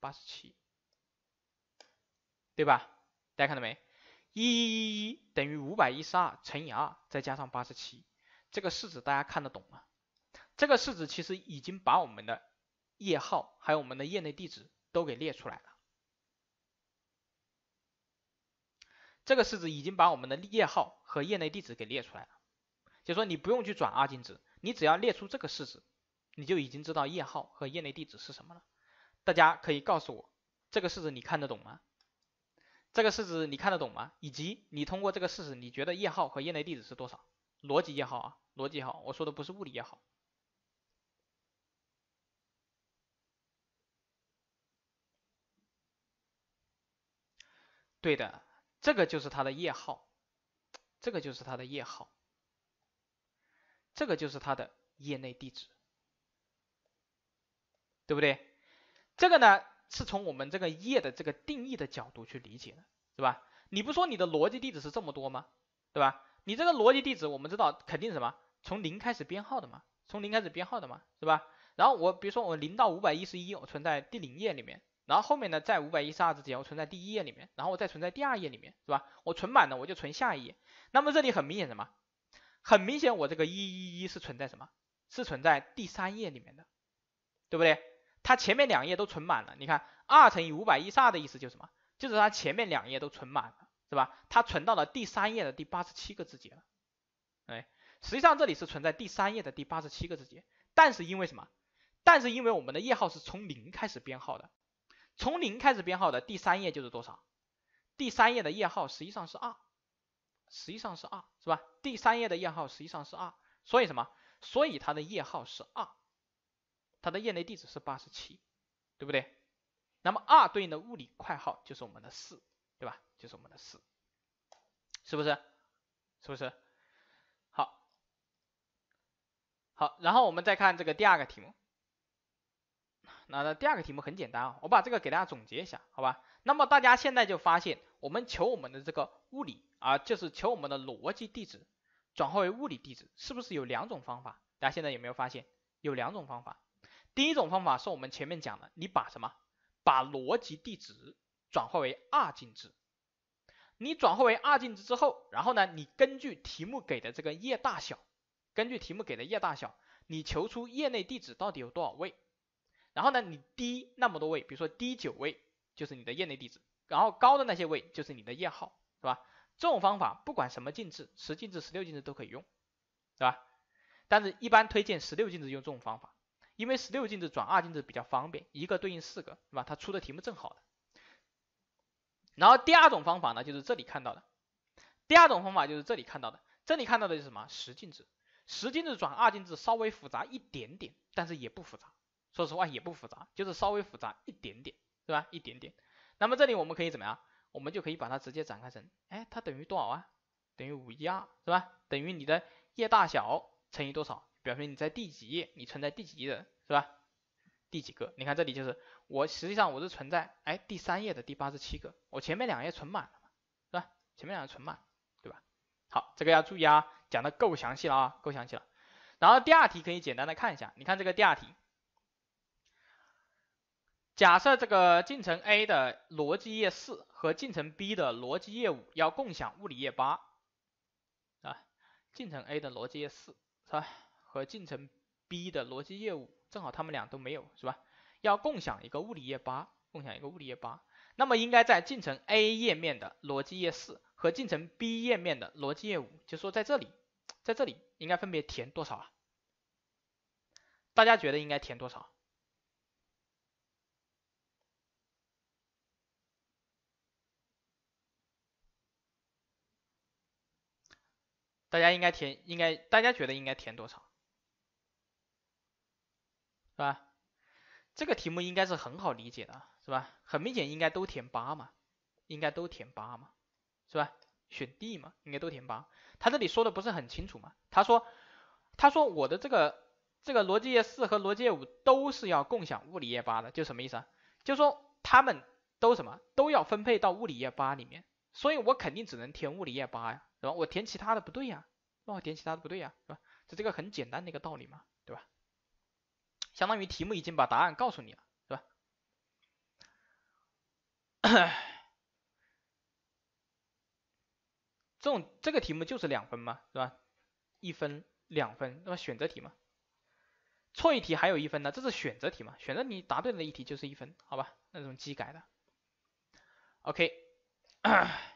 S1: 八十七，对吧？大家看到没？一一一一等于五百一十二乘以二再加上八十七，这个式子大家看得懂吗？这个式子其实已经把我们的页号还有我们的业内地址都给列出来了。这个式子已经把我们的页号和业内地址给列出来了，就说你不用去转二进制，你只要列出这个式子，你就已经知道页号和业内地址是什么了。大家可以告诉我，这个式子你看得懂吗？这个式子你看得懂吗？以及你通过这个式子，你觉得叶号和业内地址是多少？逻辑也好啊，逻辑也好，我说的不是物理也好。对的，这个就是它的叶号，这个就是它的叶号，这个就是它的业内地址，对不对？这个呢？是从我们这个页的这个定义的角度去理解的，是吧？你不说你的逻辑地址是这么多吗？对吧？你这个逻辑地址我们知道肯定什么，从零开始编号的嘛，从零开始编号的嘛，是吧？然后我比如说我零到五百一十一我存在第零页里面，然后后面呢在五百一十二之间我存在第一页里面，然后我再存在第二页里面，是吧？我存满了我就存下一页。那么这里很明显什么？很明显我这个一一一是存在什么？是存在第三页里面的，对不对？它前面两页都存满了，你看，二乘以五百一十二的意思就是什么？就是它前面两页都存满了，是吧？它存到了第三页的第八十七个字节了，哎，实际上这里是存在第三页的第八十七个字节，但是因为什么？但是因为我们的页号是从零开始编号的，从零开始编号的第三页就是多少？第三页的页号实际上是二，实际上是二是吧？第三页的页号实际上是二，所以什么？所以它的页号是二。它的业内地址是八十七，对不对？那么 R 对应的物理块号就是我们的四，对吧？就是我们的四，是不是？是不是？好，好，然后我们再看这个第二个题目。那那第二个题目很简单啊，我把这个给大家总结一下，好吧？那么大家现在就发现，我们求我们的这个物理啊，就是求我们的逻辑地址转化为物理地址，是不是有两种方法？大家现在有没有发现有两种方法？第一种方法是我们前面讲的，你把什么把逻辑地址转化为二进制，你转化为二进制之后，然后呢，你根据题目给的这个页大小，根据题目给的页大小，你求出页内地址到底有多少位，然后呢，你低那么多位，比如说低九位就是你的页内地址，然后高的那些位就是你的页号，是吧？这种方法不管什么进制，十进制、十六进制都可以用，对吧？但是一般推荐十六进制用这种方法。因为十六进制转二进制比较方便，一个对应四个，对吧？它出的题目正好的。然后第二种方法呢，就是这里看到的，第二种方法就是这里看到的，这里看到的是什么十进制，十进制转二进制稍微复杂一点点，但是也不复杂，说实话也不复杂，就是稍微复杂一点点，对吧？一点点。那么这里我们可以怎么样？我们就可以把它直接展开成，哎，它等于多少啊？等于五一二，是吧？等于你的页大小乘以多少？表示你在第几页，你存在第几页的是吧？第几个？你看这里就是我，实际上我是存在，哎，第三页的第八十七个，我前面两页存满了嘛，是吧？前面两页存满，对吧？好，这个要注意啊，讲的够详细了啊，够详细了。然后第二题可以简单的看一下，你看这个第二题，假设这个进程 A 的逻辑页四和进程 B 的逻辑页五要共享物理页八，啊，进程 A 的逻辑页四是吧？和进程 B 的逻辑业务正好，他们俩都没有，是吧？要共享一个物理页八，共享一个物理页八。那么应该在进程 A 页面的逻辑页四和进程 B 页面的逻辑业五，就说在这里，在这里应该分别填多少啊？大家觉得应该填多少？大家应该填，应该大家觉得应该填多少？是吧？这个题目应该是很好理解的，是吧？很明显应该都填八嘛，应该都填八嘛，是吧？选 D 嘛，应该都填八。他这里说的不是很清楚嘛？他说，他说我的这个这个逻辑页四和逻辑页五都是要共享物理页八的，就什么意思啊？就说他们都什么都要分配到物理页八里面，所以我肯定只能填物理页八呀，是吧？我填其他的不对呀，那我填其他的不对呀，是吧？就这个很简单的一个道理嘛，对吧？相当于题目已经把答案告诉你了，对吧？这种这个题目就是两分嘛，是吧？一分两分，那么选择题嘛，错一题还有一分呢，这是选择题嘛？选择你答对的一题就是一分，好吧？那种机改的。OK。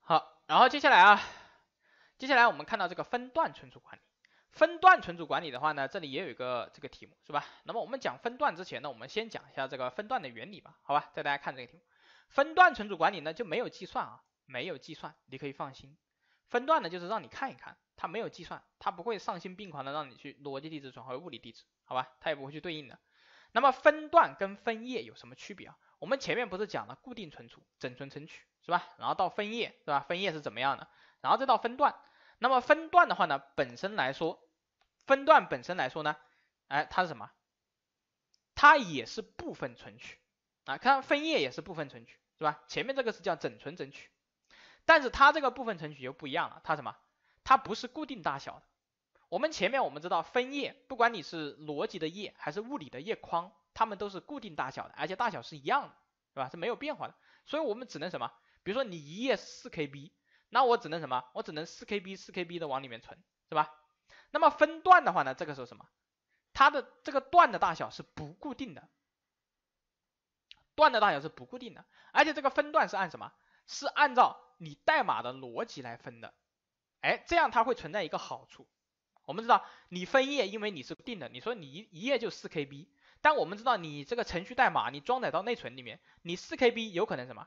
S1: 好，然后接下来啊。接下来我们看到这个分段存储管理，分段存储管理的话呢，这里也有一个这个题目是吧？那么我们讲分段之前呢，我们先讲一下这个分段的原理吧，好吧？带大家看这个题目。分段存储管理呢就没有计算啊，没有计算，你可以放心。分段呢就是让你看一看，它没有计算，它不会丧心病狂的让你去逻辑地址转换为物理地址，好吧？它也不会去对应的。那么分段跟分页有什么区别啊？我们前面不是讲了固定存储整存存取是吧？然后到分页是吧？分页是怎么样的？然后再到分段。那么分段的话呢，本身来说，分段本身来说呢，哎，它是什么？它也是部分存取啊，看分页也是部分存取，是吧？前面这个是叫整存整取，但是它这个部分存取就不一样了，它什么？它不是固定大小的。我们前面我们知道分页，不管你是逻辑的页还是物理的页框，它们都是固定大小的，而且大小是一样的，是吧？是没有变化的，所以我们只能什么？比如说你一页四 KB。那我只能什么？我只能四 KB、四 KB 的往里面存，是吧？那么分段的话呢？这个时候什么？它的这个段的大小是不固定的，段的大小是不固定的，而且这个分段是按什么？是按照你代码的逻辑来分的。哎，这样它会存在一个好处。我们知道你分页，因为你是定的，你说你一页就四 KB，但我们知道你这个程序代码你装载到内存里面，你四 KB 有可能什么？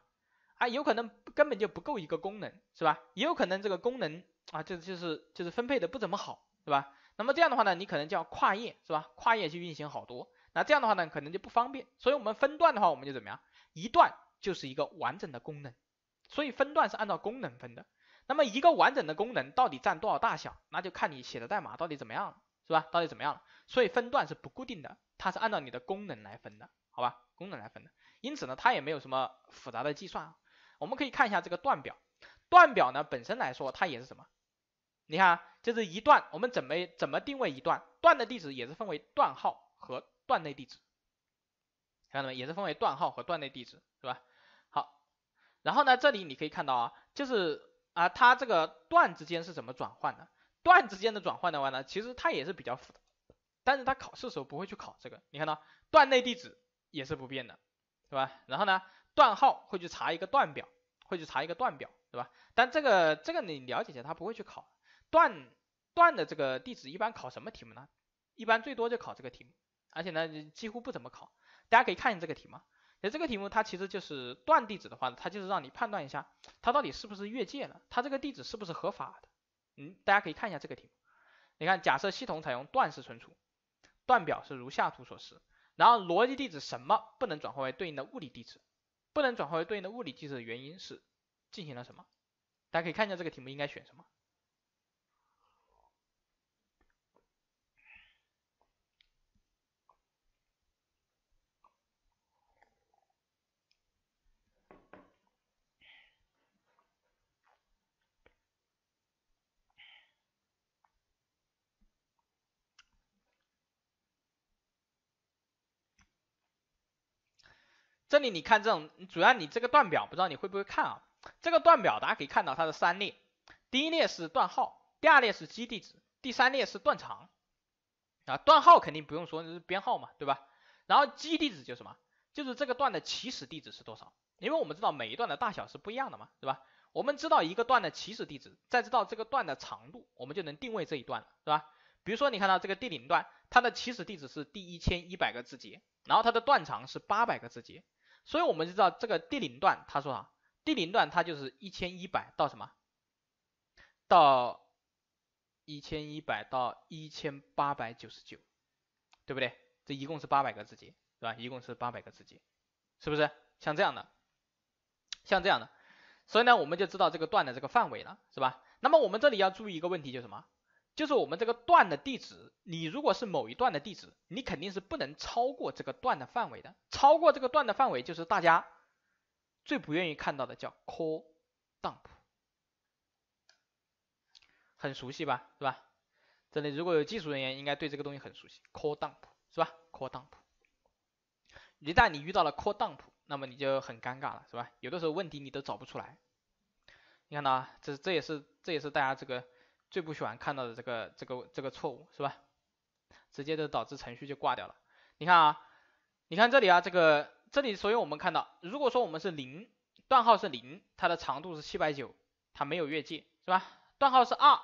S1: 啊，有可能根本就不够一个功能，是吧？也有可能这个功能啊，就就是就是分配的不怎么好，是吧？那么这样的话呢，你可能就要跨页，是吧？跨页去运行好多，那这样的话呢，可能就不方便。所以我们分段的话，我们就怎么样？一段就是一个完整的功能，所以分段是按照功能分的。那么一个完整的功能到底占多少大小？那就看你写的代码到底怎么样，是吧？到底怎么样？所以分段是不固定的，它是按照你的功能来分的，好吧？功能来分的。因此呢，它也没有什么复杂的计算。我们可以看一下这个段表，段表呢本身来说，它也是什么？你看，就是一段，我们怎么怎么定位一段？段的地址也是分为段号和段内地址，看到没？也是分为段号和段内地址，是吧？好，然后呢，这里你可以看到啊，就是啊，它这个段之间是怎么转换的？段之间的转换的话呢，其实它也是比较复杂，但是它考试时候不会去考这个。你看到，段内地址也是不变的，是吧？然后呢？断号会去查一个断表，会去查一个断表，对吧？但这个这个你了解一下，它不会去考断断的这个地址，一般考什么题目呢？一般最多就考这个题目，而且呢几乎不怎么考。大家可以看一下这个题目，那这个题目它其实就是断地址的话，它就是让你判断一下它到底是不是越界了，它这个地址是不是合法的？嗯，大家可以看一下这个题目。你看，假设系统采用段式存储，段表是如下图所示，然后逻辑地址什么不能转化为对应的物理地址？不能转化为对应的物理机制的原因是进行了什么？大家可以看一下这个题目应该选什么。这里你看这种，主要你这个段表不知道你会不会看啊？这个段表大家可以看到它的三列，第一列是段号，第二列是基地址，第三列是段长。啊，段号肯定不用说，那是编号嘛，对吧？然后基地址就是什么？就是这个段的起始地址是多少？因为我们知道每一段的大小是不一样的嘛，对吧？我们知道一个段的起始地址，再知道这个段的长度，我们就能定位这一段了，是吧？比如说你看到这个第零段，它的起始地址是第一千一百个字节，然后它的段长是八百个字节。所以我们就知道这个第零段，他说啊，第零段它就是一千一百到什么，到一千一百到一千八百九十九，对不对？这一共是八百个字节，是吧？一共是八百个字节，是不是？像这样的，像这样的，所以呢，我们就知道这个段的这个范围了，是吧？那么我们这里要注意一个问题，就是什么？就是我们这个段的地址，你如果是某一段的地址，你肯定是不能超过这个段的范围的。超过这个段的范围，就是大家最不愿意看到的，叫 core dump，很熟悉吧，是吧？这里如果有技术人员，应该对这个东西很熟悉，core dump，是吧？core dump，一旦你遇到了 core dump，那么你就很尴尬了，是吧？有的时候问题你都找不出来。你看呐，这这也是这也是大家这个。最不喜欢看到的这个这个这个错误是吧？直接就导致程序就挂掉了。你看啊，你看这里啊，这个这里所以我们看到，如果说我们是零，段号是零，它的长度是七百九，它没有越界是吧？段号是二，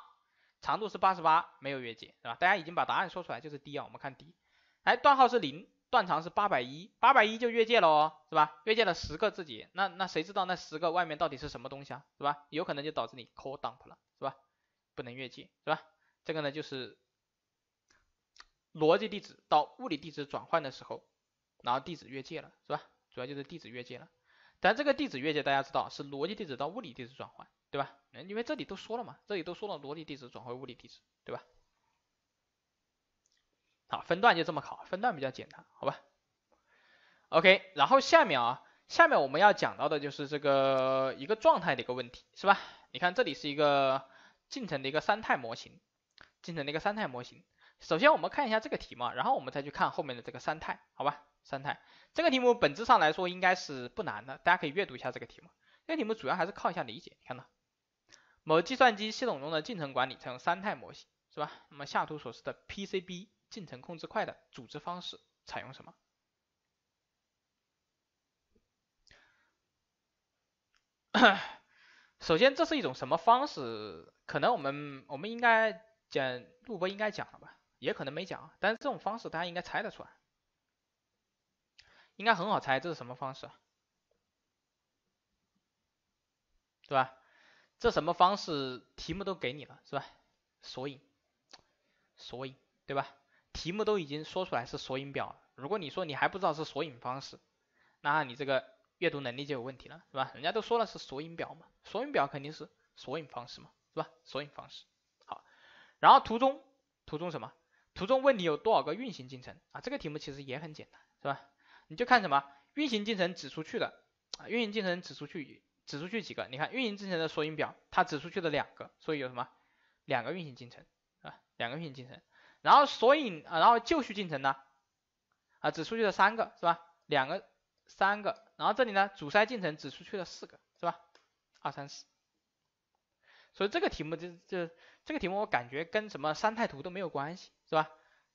S1: 长度是八十八，没有越界是吧？大家已经把答案说出来就是 D 啊，我们看 D，哎，段号是零，段长是八百一，八百一就越界了哦，是吧？越界了十个字节，那那谁知道那十个外面到底是什么东西啊，是吧？有可能就导致你 core dump 了，是吧？不能越界是吧？这个呢就是逻辑地址到物理地址转换的时候，然后地址越界了是吧？主要就是地址越界了。但这个地址越界大家知道是逻辑地址到物理地址转换对吧？嗯，因为这里都说了嘛，这里都说了逻辑地址转换物理地址对吧？好，分段就这么考，分段比较简单，好吧？OK，然后下面啊，下面我们要讲到的就是这个一个状态的一个问题是吧？你看这里是一个。进程的一个三态模型，进程的一个三态模型。首先我们看一下这个题目，然后我们再去看后面的这个三态，好吧？三态这个题目本质上来说应该是不难的，大家可以阅读一下这个题目，这题目主要还是靠一下理解。你看到，某计算机系统中的进程管理采用三态模型，是吧？那么下图所示的 PCB 进程控制块的组织方式采用什么？首先，这是一种什么方式？可能我们我们应该讲录播应该讲了吧，也可能没讲，但是这种方式大家应该猜得出来，应该很好猜，这是什么方式，对吧？这什么方式？题目都给你了，是吧？索引，索引，对吧？题目都已经说出来是索引表了，如果你说你还不知道是索引方式，那你这个阅读能力就有问题了，是吧？人家都说了是索引表嘛，索引表肯定是索引方式嘛。是吧？索引方式，好。然后图中，图中什么？图中问你有多少个运行进程啊？这个题目其实也很简单，是吧？你就看什么运行进程指出去的啊？运行进程指出去指出去几个？你看运行进程的索引表，它指出去了两个，所以有什么？两个运行进程啊，两个运行进程。然后索引，啊，然后就绪进程呢？啊，指出去了三个，是吧？两个，三个。然后这里呢？阻塞进程指出去了四个，是吧？二、三、四。所以这个题目就就这个题目我感觉跟什么三态图都没有关系是吧？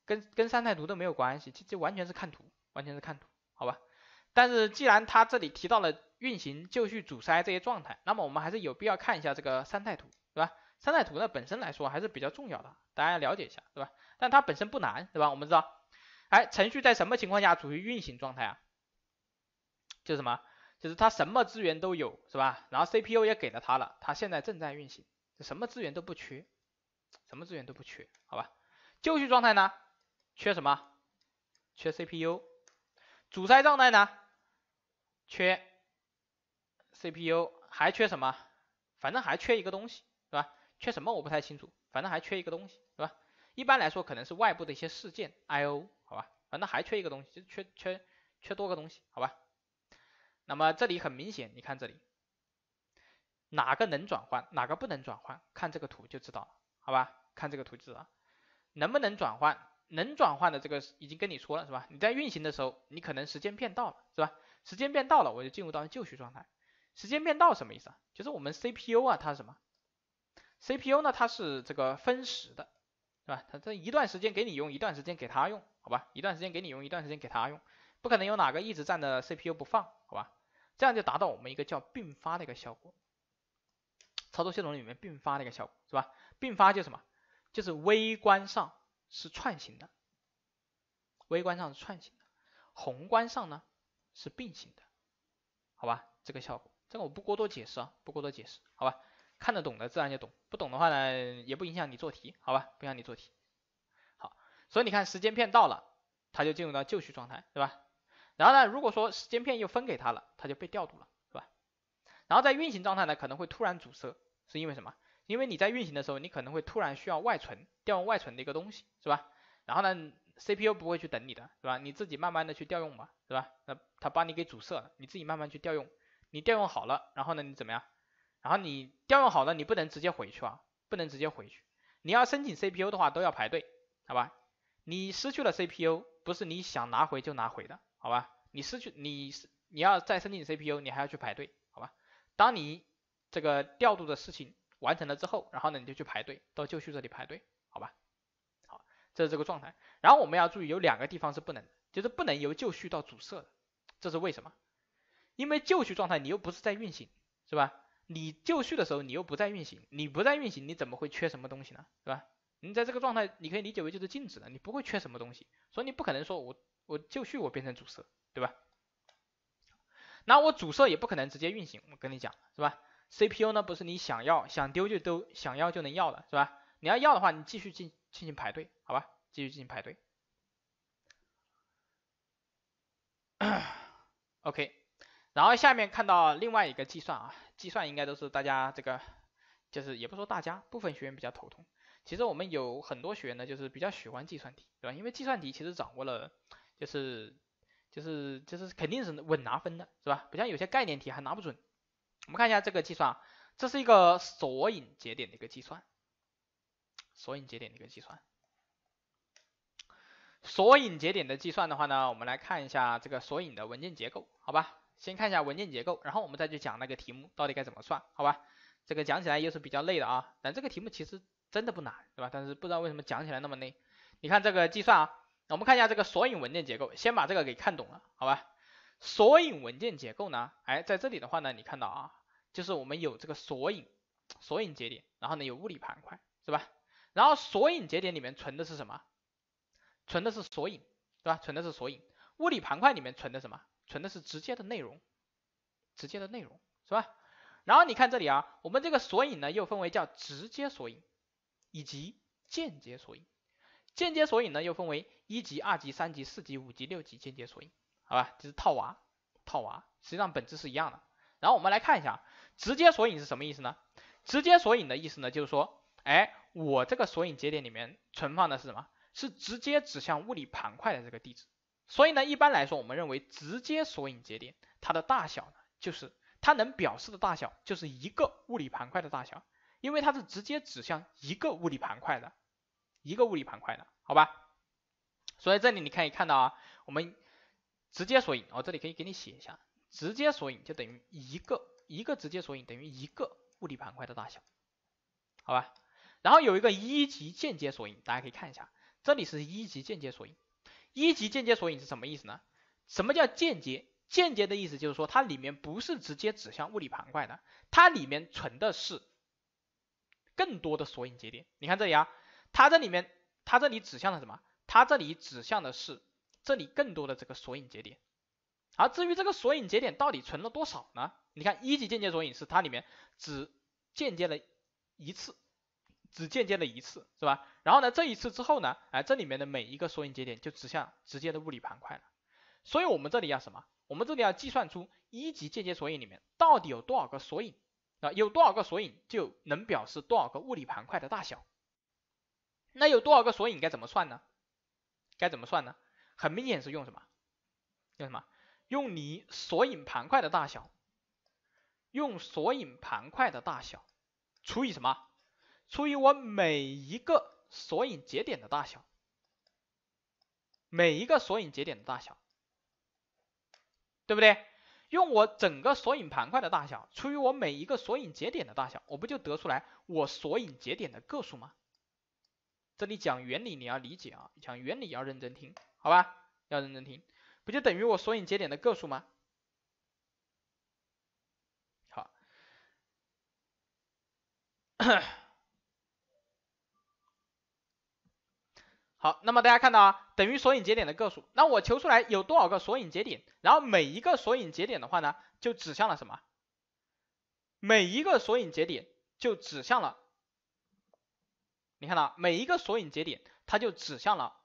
S1: 跟跟三态图都没有关系，这这完全是看图，完全是看图，好吧？但是既然它这里提到了运行就绪阻塞这些状态，那么我们还是有必要看一下这个三态图，是吧？三态图呢本身来说还是比较重要的，大家了解一下，对吧？但它本身不难，对吧？我们知道，哎，程序在什么情况下处于运行状态啊？就是什么？就是它什么资源都有，是吧？然后 CPU 也给了它了，它现在正在运行，什么资源都不缺，什么资源都不缺，好吧？就绪状态呢？缺什么？缺 CPU。阻塞状态呢？缺 CPU，还缺什么？反正还缺一个东西，是吧？缺什么我不太清楚，反正还缺一个东西，是吧？一般来说可能是外部的一些事件 I/O，好吧？反正还缺一个东西，就缺缺缺多个东西，好吧？那么这里很明显，你看这里哪个能转换，哪个不能转换，看这个图就知道了，好吧？看这个图就知道能不能转换。能转换的这个已经跟你说了是吧？你在运行的时候，你可能时间变到了是吧？时间变到了，我就进入到了就绪状态。时间变到什么意思啊？就是我们 CPU 啊，它是什么？CPU 呢？它是这个分时的，是吧？它这一段时间给你用，一段时间给它用，好吧？一段时间给你用，一段时间给它用，不可能有哪个一直占着 CPU 不放。好吧，这样就达到我们一个叫并发的一个效果，操作系统里面并发的一个效果，是吧？并发就是什么？就是微观上是串行的，微观上是串行的，宏观上呢是并行的，好吧？这个效果，这个我不过多解释啊，不过多解释，好吧？看得懂的自然就懂，不懂的话呢也不影响你做题，好吧？不影响你做题，好，所以你看时间片到了，它就进入到就绪状态，对吧？然后呢，如果说时间片又分给他了，他就被调度了，是吧？然后在运行状态呢，可能会突然阻塞，是因为什么？因为你在运行的时候，你可能会突然需要外存调用外存的一个东西，是吧？然后呢，CPU 不会去等你的，是吧？你自己慢慢的去调用嘛，是吧？那他把你给阻塞了，你自己慢慢去调用。你调用好了，然后呢，你怎么样？然后你调用好了，你不能直接回去啊，不能直接回去。你要申请 CPU 的话，都要排队，好吧？你失去了 CPU，不是你想拿回就拿回的。好吧，你失去你，你要再申请 CPU，你还要去排队，好吧？当你这个调度的事情完成了之后，然后呢，你就去排队，到就绪这里排队，好吧？好，这是这个状态。然后我们要注意有两个地方是不能，就是不能由就绪到阻塞的，这是为什么？因为就绪状态你又不是在运行，是吧？你就绪的时候你又不在运行，你不在运行你怎么会缺什么东西呢？是吧？你在这个状态你可以理解为就是静止的，你不会缺什么东西，所以你不可能说我。我就绪我变成主色，对吧？那我主色也不可能直接运行，我跟你讲，是吧？CPU 呢不是你想要想丢就丢，想要就能要的，是吧？你要要的话，你继续进进行排队，好吧？继续进行排队。OK，然后下面看到另外一个计算啊，计算应该都是大家这个就是也不说大家部分学员比较头痛，其实我们有很多学员呢就是比较喜欢计算题，对吧？因为计算题其实掌握了。就是就是就是肯定是稳拿分的，是吧？不像有些概念题还拿不准。我们看一下这个计算，这是一个索引节点的一个计算，索引节点的一个计算，索引节点的计算的话呢，我们来看一下这个索引的文件结构，好吧？先看一下文件结构，然后我们再去讲那个题目到底该怎么算，好吧？这个讲起来又是比较累的啊，但这个题目其实真的不难，是吧？但是不知道为什么讲起来那么累。你看这个计算啊。我们看一下这个索引文件结构，先把这个给看懂了，好吧？索引文件结构呢，哎，在这里的话呢，你看到啊，就是我们有这个索引，索引节点，然后呢有物理盘块，是吧？然后索引节点里面存的是什么？存的是索引，对吧？存的是索引。物理盘块里面存的什么？存的是直接的内容，直接的内容，是吧？然后你看这里啊，我们这个索引呢又分为叫直接索引，以及间接索引。间接索引呢，又分为一级、二级、三级、四级、五级、六级间接索引，好吧，就是套娃，套娃，实际上本质是一样的。然后我们来看一下，直接索引是什么意思呢？直接索引的意思呢，就是说，哎，我这个索引节点里面存放的是什么？是直接指向物理盘块的这个地址。所以呢，一般来说，我们认为直接索引节点它的大小呢，就是它能表示的大小，就是一个物理盘块的大小，因为它是直接指向一个物理盘块的。一个物理盘块的，好吧，所以这里你可以看到啊，我们直接索引，我这里可以给你写一下，直接索引就等于一个一个直接索引等于一个物理盘块的大小，好吧，然后有一个一级间接索引，大家可以看一下，这里是一级间接索引，一级间接索引是什么意思呢？什么叫间接？间接的意思就是说它里面不是直接指向物理盘块的，它里面存的是更多的索引节点，你看这里啊。它这里面，它这里指向的什么？它这里指向的是这里更多的这个索引节点。而至于这个索引节点到底存了多少呢？你看一级间接索引是它里面只间接了一次，只间接了一次，是吧？然后呢，这一次之后呢，哎，这里面的每一个索引节点就指向直接的物理盘块了。所以我们这里要什么？我们这里要计算出一级间接索引里面到底有多少个索引？啊，有多少个索引就能表示多少个物理盘块的大小。那有多少个索引该怎么算呢？该怎么算呢？很明显是用什么？用什么？用你索引盘块的大小，用索引盘块的大小除以什么？除以我每一个索引节点的大小，每一个索引节点的大小，对不对？用我整个索引盘块的大小除以我每一个索引节点的大小，我不就得出来我索引节点的个数吗？这里讲原理你要理解啊，讲原理要认真听，好吧？要认真听，不就等于我索引节点的个数吗？好，好，那么大家看到啊，等于索引节点的个数，那我求出来有多少个索引节点，然后每一个索引节点的话呢，就指向了什么？每一个索引节点就指向了。你看到每一个索引节点，它就指向了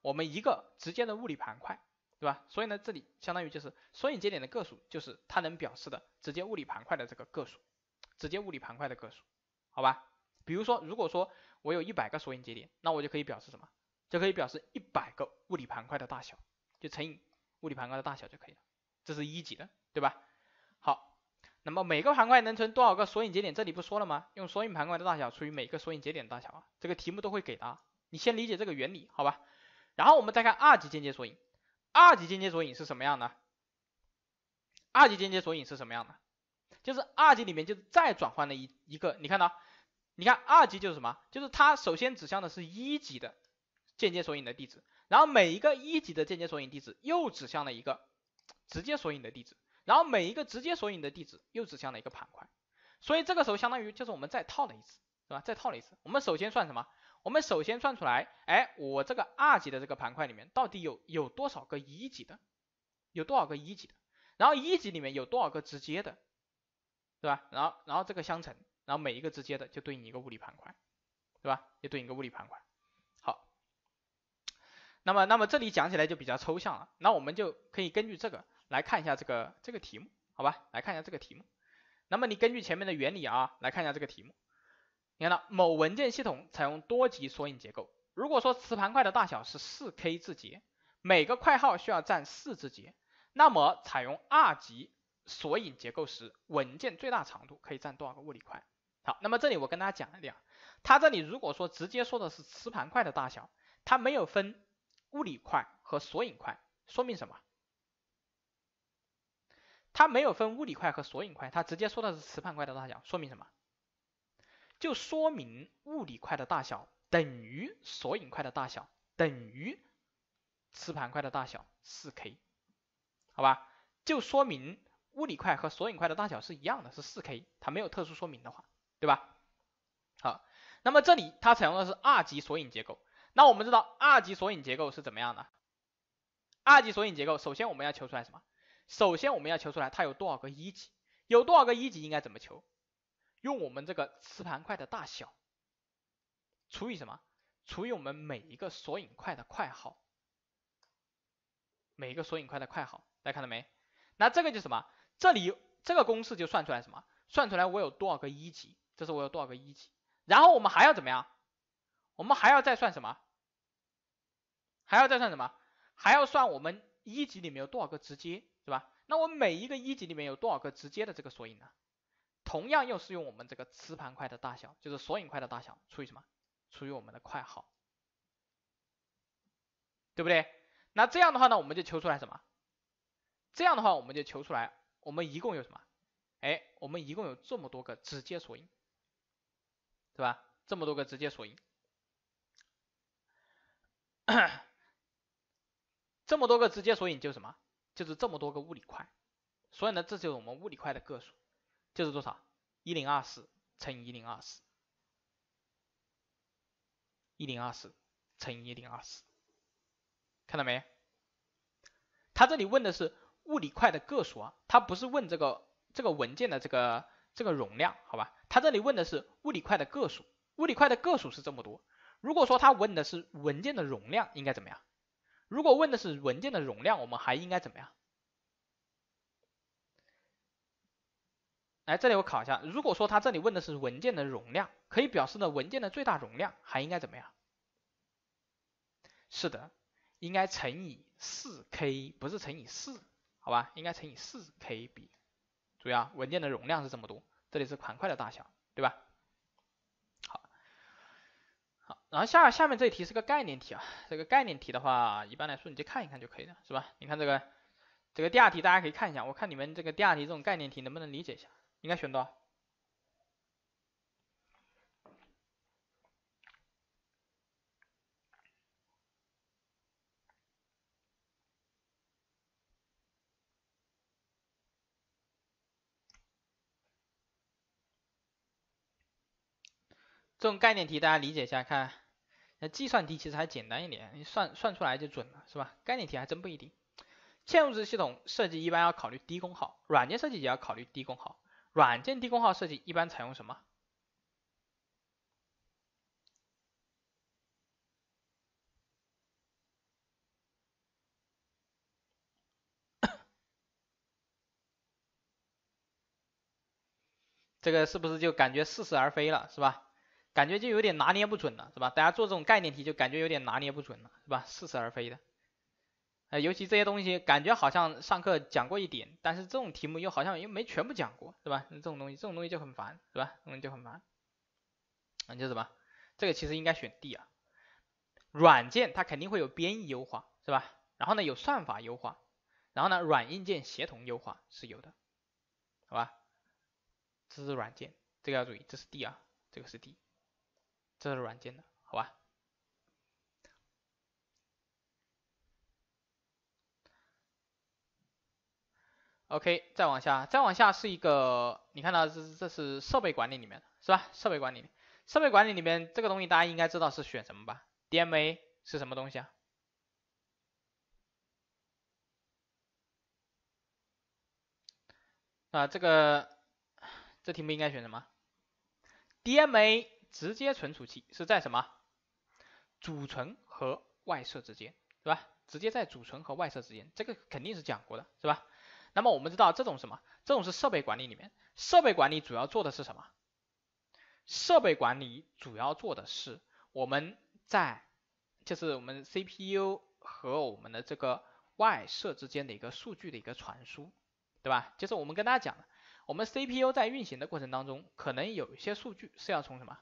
S1: 我们一个直接的物理盘块，对吧？所以呢，这里相当于就是索引节点的个数，就是它能表示的直接物理盘块的这个个数，直接物理盘块的个数，好吧？比如说，如果说我有一百个索引节点，那我就可以表示什么？就可以表示一百个物理盘块的大小，就乘以物理盘块的大小就可以了。这是一级的，对吧？那么每个盘块能存多少个索引节点？这里不说了吗？用索引盘块的大小除以每个索引节点大小啊，这个题目都会给的，你先理解这个原理，好吧？然后我们再看二级间接索引，二级间接索引是什么样呢？二级间接索引是什么样的？就是二级里面就再转换了一一个，你看到？你看二级就是什么？就是它首先指向的是一级的间接索引的地址，然后每一个一级的间接索引地址又指向了一个直接索引的地址。然后每一个直接索引的地址又指向了一个盘块，所以这个时候相当于就是我们再套了一次，是吧？再套了一次。我们首先算什么？我们首先算出来，哎，我这个二级的这个盘块里面到底有有多少个一级的，有多少个一级的？然后一级里面有多少个直接的，对吧？然后然后这个相乘，然后每一个直接的就对应一个物理盘块，对吧？就对应一个物理盘块。好，那么那么这里讲起来就比较抽象了，那我们就可以根据这个。来看一下这个这个题目，好吧，来看一下这个题目。那么你根据前面的原理啊，来看一下这个题目。你看到某文件系统采用多级索引结构，如果说磁盘块的大小是四 K 字节，每个块号需要占四字节，那么采用二级索引结构时，文件最大长度可以占多少个物理块？好，那么这里我跟大家讲一点，它这里如果说直接说的是磁盘块的大小，它没有分物理块和索引块，说明什么？它没有分物理块和索引块，它直接说的是磁盘块的大小，说明什么？就说明物理块的大小等于索引块的大小等于磁盘块的大小四 K，好吧？就说明物理块和索引块的大小是一样的，是四 K，它没有特殊说明的话，对吧？好，那么这里它采用的是二级索引结构，那我们知道二级索引结构是怎么样的？二级索引结构，首先我们要求出来什么？首先，我们要求出来它有多少个一级，有多少个一级应该怎么求？用我们这个磁盘块的大小除以什么？除以我们每一个索引块的块号，每一个索引块的块号，大家看到没？那这个就什么？这里这个公式就算出来什么？算出来我有多少个一级？这是我有多少个一级？然后我们还要怎么样？我们还要再算什么？还要再算什么？还要算我们一级里面有多少个直接？是吧？那我每一个一级里面有多少个直接的这个索引呢？同样又是用我们这个磁盘块的大小，就是索引块的大小除以什么？除以我们的块号，对不对？那这样的话呢，我们就求出来什么？这样的话，我们就求出来我们一共有什么？哎，我们一共有这么多个直接索引，对吧？这么多个直接索引，这么多个直接索引就什么？就是这么多个物理块，所以呢，这就是我们物理块的个数，就是多少？一零二四乘一零二四，一零二四乘一零二四，看到没？他这里问的是物理块的个数啊，他不是问这个这个文件的这个这个容量，好吧？他这里问的是物理块的个数，物理块的个数是这么多。如果说他问的是文件的容量，应该怎么样？如果问的是文件的容量，我们还应该怎么样？来，这里我考一下，如果说他这里问的是文件的容量，可以表示呢文件的最大容量，还应该怎么样？是的，应该乘以四 K，不是乘以四，好吧？应该乘以四 KB。注意啊，文件的容量是这么多，这里是款块的大小，对吧？然后下下面这一题是个概念题啊，这个概念题的话，一般来说你就看一看就可以了，是吧？你看这个这个第二题，大家可以看一下，我看你们这个第二题这种概念题能不能理解一下，应该选多少？这种概念题大家理解一下，看那计算题其实还简单一点，你算算出来就准了，是吧？概念题还真不一定。嵌入式系统设计一般要考虑低功耗，软件设计也要考虑低功耗。软件低功耗设计一般采用什么？这个是不是就感觉似是而非了，是吧？感觉就有点拿捏不准了，是吧？大家做这种概念题就感觉有点拿捏不准了，是吧？似是而非的，呃，尤其这些东西感觉好像上课讲过一点，但是这种题目又好像又没全部讲过，是吧？这种东西，这种东西就很烦，是吧？东西就很烦。啊，就什么？这个其实应该选 D 啊。软件它肯定会有编译优化，是吧？然后呢，有算法优化，然后呢，软硬件协同优化是有的，好吧？这是软件，这个要注意，这是 D 啊，这个是 D。这是软件的，好吧？OK，再往下，再往下是一个，你看到这这是设备管理里面的是吧？设备管理，设备管理里面这个东西大家应该知道是选什么吧？DMA 是什么东西啊？啊，这个这题目应该选什么？DMA？直接存储器是在什么主存和外设之间，对吧？直接在主存和外设之间，这个肯定是讲过的，是吧？那么我们知道这种什么？这种是设备管理里面，设备管理主要做的是什么？设备管理主要做的是我们在就是我们 CPU 和我们的这个外设之间的一个数据的一个传输，对吧？就是我们跟大家讲的，我们 CPU 在运行的过程当中，可能有一些数据是要从什么？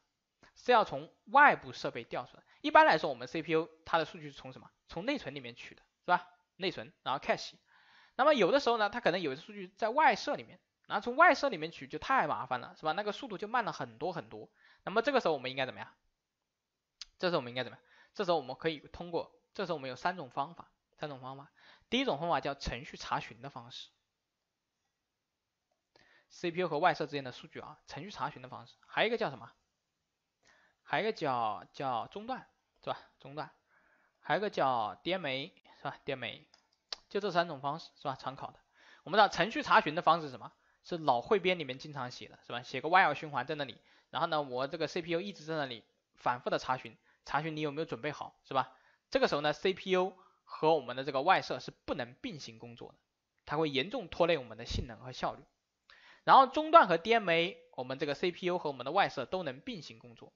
S1: 是要从外部设备调出来。一般来说，我们 CPU 它的数据是从什么？从内存里面取的，是吧？内存，然后 cache。那么有的时候呢，它可能有些数据在外设里面，然后从外设里面取就太麻烦了，是吧？那个速度就慢了很多很多。那么这个时候我们应该怎么样？这时候我们应该怎么样？这时候我们可以通过，这时候我们有三种方法，三种方法。第一种方法叫程序查询的方式，CPU 和外设之间的数据啊，程序查询的方式。还有一个叫什么？还有一个叫叫中断是吧？中断，还有一个叫 DMA 是吧？DMA，就这三种方式是吧？常考的。我们知道程序查询的方式是什么？是老汇编里面经常写的，是吧？写个 while 循环在那里，然后呢，我这个 CPU 一直在那里反复的查询，查询你有没有准备好，是吧？这个时候呢，CPU 和我们的这个外设是不能并行工作的，它会严重拖累我们的性能和效率。然后中断和 DMA，我们这个 CPU 和我们的外设都能并行工作。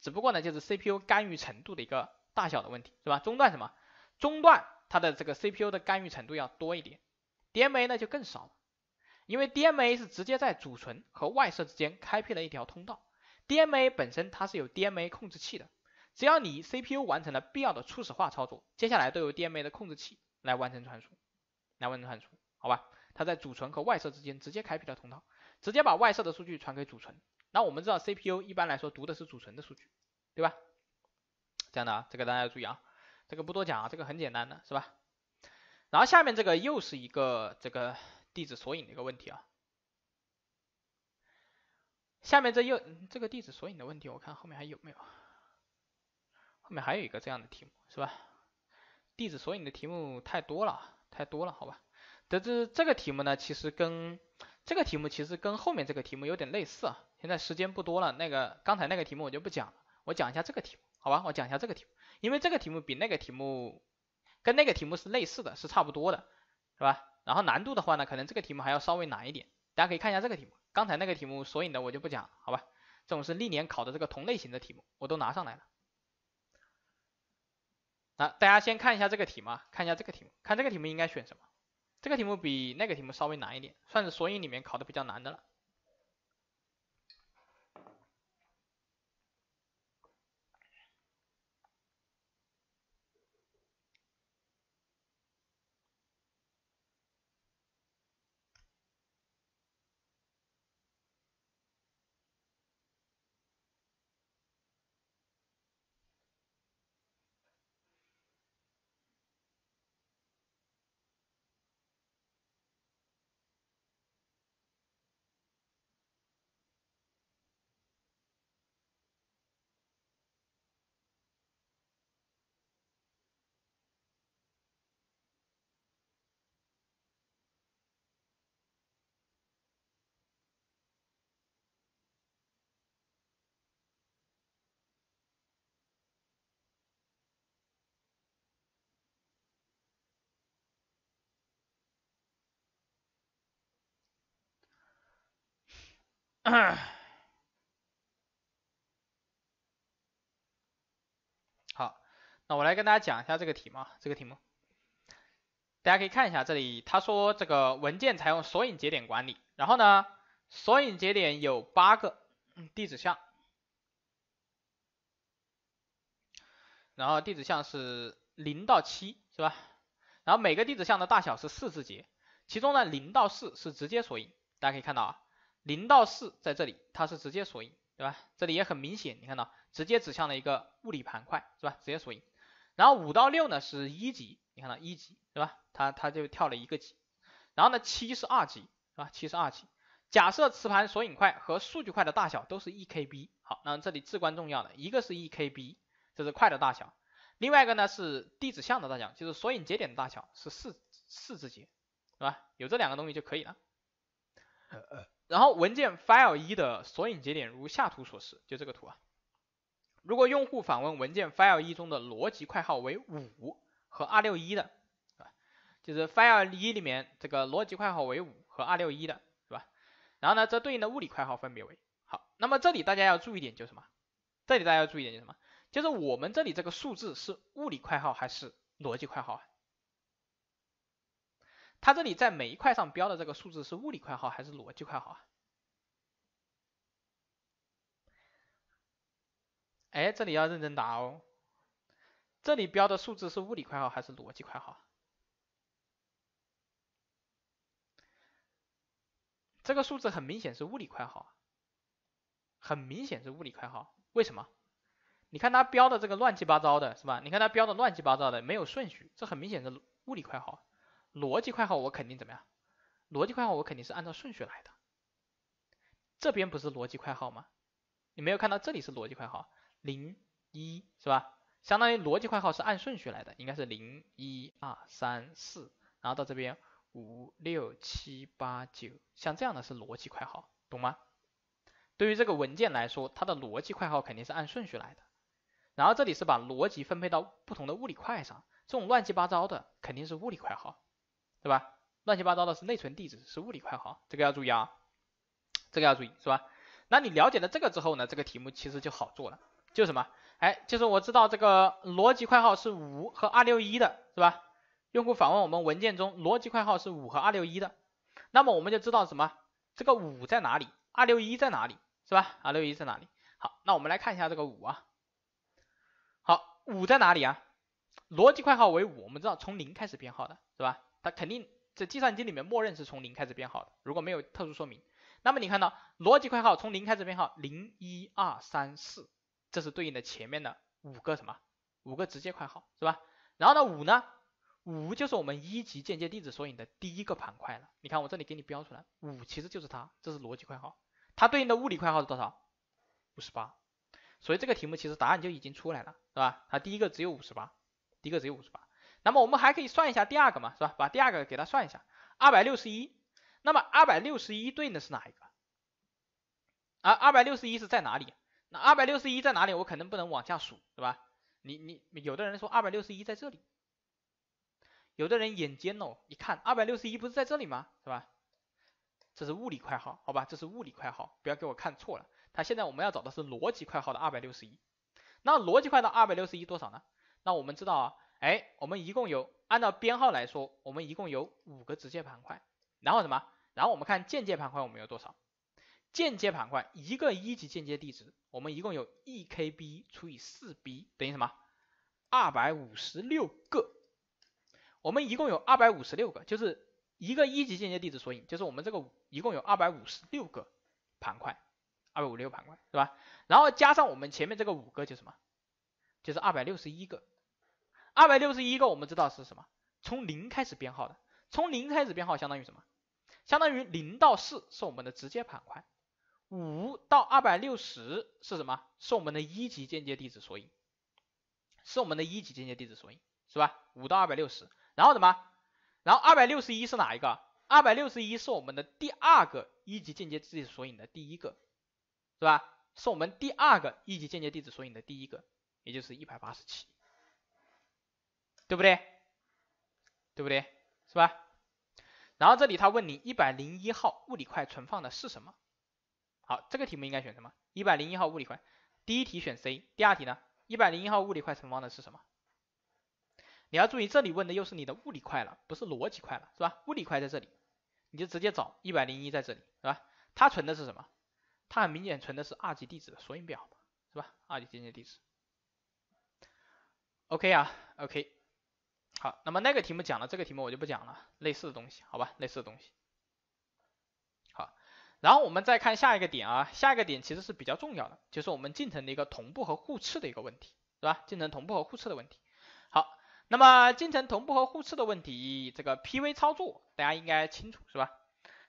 S1: 只不过呢，就是 CPU 干预程度的一个大小的问题，是吧？中断什么？中断它的这个 CPU 的干预程度要多一点，DMA 呢就更少了，因为 DMA 是直接在主存和外设之间开辟了一条通道，DMA 本身它是有 DMA 控制器的，只要你 CPU 完成了必要的初始化操作，接下来都由 DMA 的控制器来完成传输，来完成传输，好吧？它在主存和外设之间直接开辟了通道，直接把外设的数据传给主存。那我们知道，CPU 一般来说读的是主存的数据，对吧？这样的，啊，这个大家要注意啊，这个不多讲啊，这个很简单的，是吧？然后下面这个又是一个这个地址索引的一个问题啊。下面这又这个地址索引的问题，我看后面还有没有？后面还有一个这样的题目，是吧？地址索引的题目太多了，太多了，好吧？得知这个题目呢，其实跟这个题目其实跟后面这个题目有点类似啊。现在时间不多了，那个刚才那个题目我就不讲了，我讲一下这个题目，好吧？我讲一下这个题目，因为这个题目比那个题目，跟那个题目是类似的，是差不多的，是吧？然后难度的话呢，可能这个题目还要稍微难一点，大家可以看一下这个题目，刚才那个题目索引的我就不讲，了，好吧？这种是历年考的这个同类型的题目，我都拿上来了。啊，大家先看一下这个题目，看一下这个题目，看这个题目应该选什么？这个题目比那个题目稍微难一点，算是索引里面考的比较难的了。好，那我来跟大家讲一下这个题嘛，这个题目，大家可以看一下这里，他说这个文件采用索引节点管理，然后呢，索引节点有八个地址项，然后地址项是零到七是吧？然后每个地址项的大小是四字节，其中呢零到四是直接索引，大家可以看到啊。零到四在这里，它是直接索引，对吧？这里也很明显，你看到直接指向了一个物理盘块，是吧？直接索引。然后五到六呢是一级，你看到一级，是吧？它它就跳了一个级。然后呢七是二级，是吧？七是二级。假设磁盘索引块和数据块的大小都是一 KB，好，那这里至关重要的一个是一 KB，这是块的大小。另外一个呢是地址项的大小，就是索引节点的大小是四四字节，是吧？有这两个东西就可以了。然后文件 file 一的索引节点如下图所示，就这个图啊。如果用户访问文件 file 一中的逻辑块号为五和二六一的，是吧？就是 file 一里面这个逻辑块号为五和二六一的，是吧？然后呢，这对应的物理块号分别为，好，那么这里大家要注意点就是什么？这里大家要注意点就是什么？就是我们这里这个数字是物理块号还是逻辑块号？啊？它这里在每一块上标的这个数字是物理块号还是逻辑块号啊？哎，这里要认真答哦。这里标的数字是物理块号还是逻辑块号？这个数字很明显是物理块号，很明显是物理块号。为什么？你看它标的这个乱七八糟的，是吧？你看它标的乱七八糟的，没有顺序，这很明显是物理块号。逻辑块号我肯定怎么样？逻辑块号我肯定是按照顺序来的。这边不是逻辑块号吗？你没有看到这里是逻辑块号零一，是吧？相当于逻辑块号是按顺序来的，应该是零一二三四，然后到这边五六七八九，像这样的是逻辑块号，懂吗？对于这个文件来说，它的逻辑块号肯定是按顺序来的。然后这里是把逻辑分配到不同的物理块上，这种乱七八糟的肯定是物理块号。对吧？乱七八糟的是内存地址，是物理块号，这个要注意啊，这个要注意是吧？那你了解了这个之后呢，这个题目其实就好做了，就什么？哎，就是我知道这个逻辑块号是五和二六一的，是吧？用户访问我们文件中逻辑块号是五和二六一的，那么我们就知道什么？这个五在哪里？二六一在哪里？是吧？二六一在哪里？好，那我们来看一下这个五啊，好，五在哪里啊？逻辑块号为五，我们知道从零开始编号的，是吧？它肯定这计算机里面默认是从零开始编号的，如果没有特殊说明，那么你看到逻辑块号从零开始编号，零一二三四，这是对应的前面的五个什么五个直接块号是吧？然后呢五呢五就是我们一级间接地址索引的第一个盘块了，你看我这里给你标出来，五其实就是它，这是逻辑块号，它对应的物理块号是多少？五十八，所以这个题目其实答案就已经出来了，是吧？它第一个只有五十八，第一个只有五十八。那么我们还可以算一下第二个嘛，是吧？把第二个给它算一下，二百六十一。那么二百六十一对应的是哪一个啊？二百六十一是在哪里？那二百六十一在哪里？我肯定不能往下数，对吧？你你有的人说二百六十一在这里，有的人眼尖哦，一看二百六十一不是在这里吗？是吧？这是物理块号，好吧？这是物理块号，不要给我看错了。它现在我们要找的是逻辑块号的二百六十一。那逻辑块的二百六十一多少呢？那我们知道啊。哎，我们一共有按照编号来说，我们一共有五个直接盘块，然后什么？然后我们看间接盘块，我们有多少？间接盘块一个一级间接地址，我们一共有 EKB 除以四 B 等于什么？二百五十六个。我们一共有二百五十六个，就是一个一级间接地址索引，就是我们这个一共有二百五十六个盘块，二百五十六盘块，是吧？然后加上我们前面这个五个，就是什么？就是二百六十一个。二百六十一个，我们知道是什么？从零开始编号的，从零开始编号相当于什么？相当于零到四是我们的直接盘块，五到二百六十是什么？是我们的一级间接地址索引，是我们的一级间接地址索引，是吧？五到二百六十，然后怎么？然后二百六十一是哪一个？二百六十一是我们的第二个一级间接地址索引的第一个，是吧？是我们第二个一级间接地址索引的第一个，也就是一百八十七。对不对？对不对？是吧？然后这里他问你一百零一号物理块存放的是什么？好，这个题目应该选什么？一百零一号物理块，第一题选 C，第二题呢？一百零一号物理块存放的是什么？你要注意，这里问的又是你的物理块了，不是逻辑块了，是吧？物理块在这里，你就直接找一百零一在这里，是吧？它存的是什么？它很明显存的是二级地址的索引表，是吧？二级间接地址。OK 啊，OK。好，那么那个题目讲了，这个题目我就不讲了，类似的东西，好吧，类似的东西。好，然后我们再看下一个点啊，下一个点其实是比较重要的，就是我们进程的一个同步和互斥的一个问题，是吧？进程同步和互斥的问题。好，那么进程同步和互斥的问题，这个 PV 操作大家应该清楚，是吧？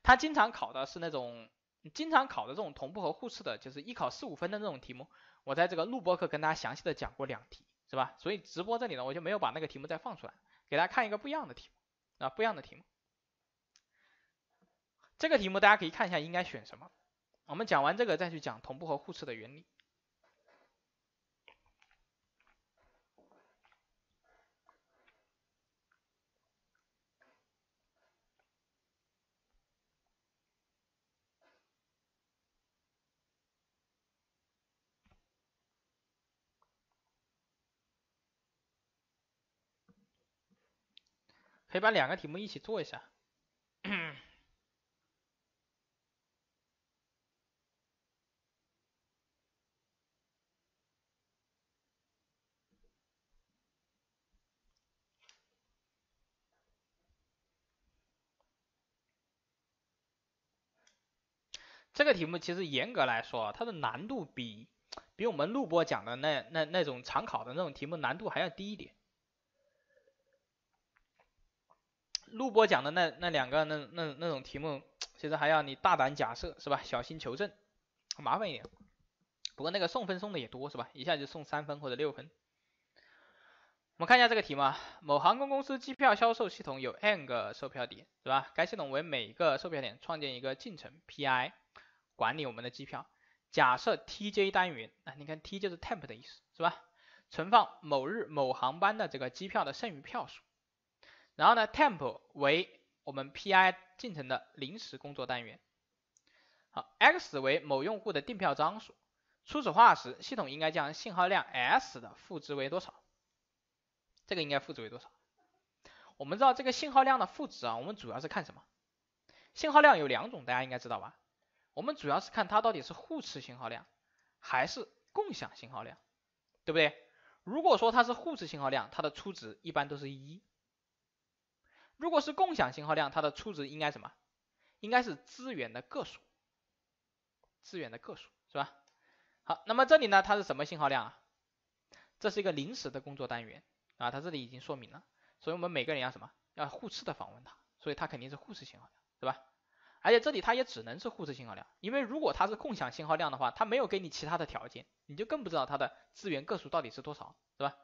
S1: 它经常考的是那种，经常考的这种同步和互斥的，就是一考四五分的那种题目。我在这个录播课跟大家详细的讲过两题，是吧？所以直播这里呢，我就没有把那个题目再放出来。给大家看一个不一样的题目啊，不一样的题目。这个题目大家可以看一下应该选什么。我们讲完这个再去讲同步和互斥的原理。以把两个题目一起做一下。这个题目其实严格来说，它的难度比比我们录播讲的那那那种常考的那种题目难度还要低一点。录播讲的那那两个那那那种题目，其实还要你大胆假设是吧？小心求证，麻烦一点。不过那个送分送的也多是吧？一下就送三分或者六分。我们看一下这个题目啊，某航空公司机票销售系统有 n 个售票点是吧？该系统为每个售票点创建一个进程 pi 管理我们的机票。假设 tj 单元啊，你看 t 就是 temp 的意思是吧？存放某日某航班的这个机票的剩余票数。然后呢，temp 为我们 pi 进程的临时工作单元。好，x 为某用户的订票张数。初始化时，系统应该将信号量 s 的负值为多少？这个应该负值为多少？我们知道这个信号量的负值啊，我们主要是看什么？信号量有两种，大家应该知道吧？我们主要是看它到底是互斥信号量还是共享信号量，对不对？如果说它是互斥信号量，它的初值一般都是一。如果是共享信号量，它的初值应该什么？应该是资源的个数，资源的个数是吧？好，那么这里呢，它是什么信号量啊？这是一个临时的工作单元啊，它这里已经说明了，所以我们每个人要什么？要互斥的访问它，所以它肯定是互斥信号量，是吧？而且这里它也只能是互斥信号量，因为如果它是共享信号量的话，它没有给你其他的条件，你就更不知道它的资源个数到底是多少，是吧？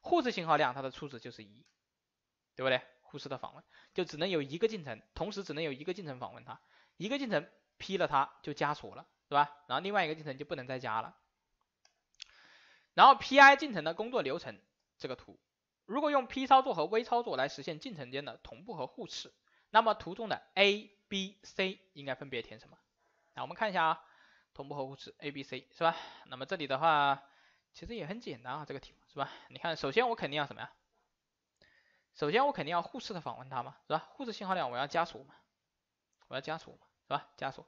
S1: 互斥信号量它的初值就是一，对不对？互斥的访问就只能有一个进程，同时只能有一个进程访问它，一个进程批了它就加锁了，是吧？然后另外一个进程就不能再加了。然后 PI 进程的工作流程这个图，如果用 P 操作和 V 操作来实现进程间的同步和互斥，那么图中的 A、B、C 应该分别填什么？啊，我们看一下啊，同步和互斥 A、B、C 是吧？那么这里的话其实也很简单啊，这个题是吧？你看，首先我肯定要什么呀？首先我肯定要互斥的访问它嘛，是吧？互斥信号量我要加锁嘛，我要加锁嘛，是吧？加锁，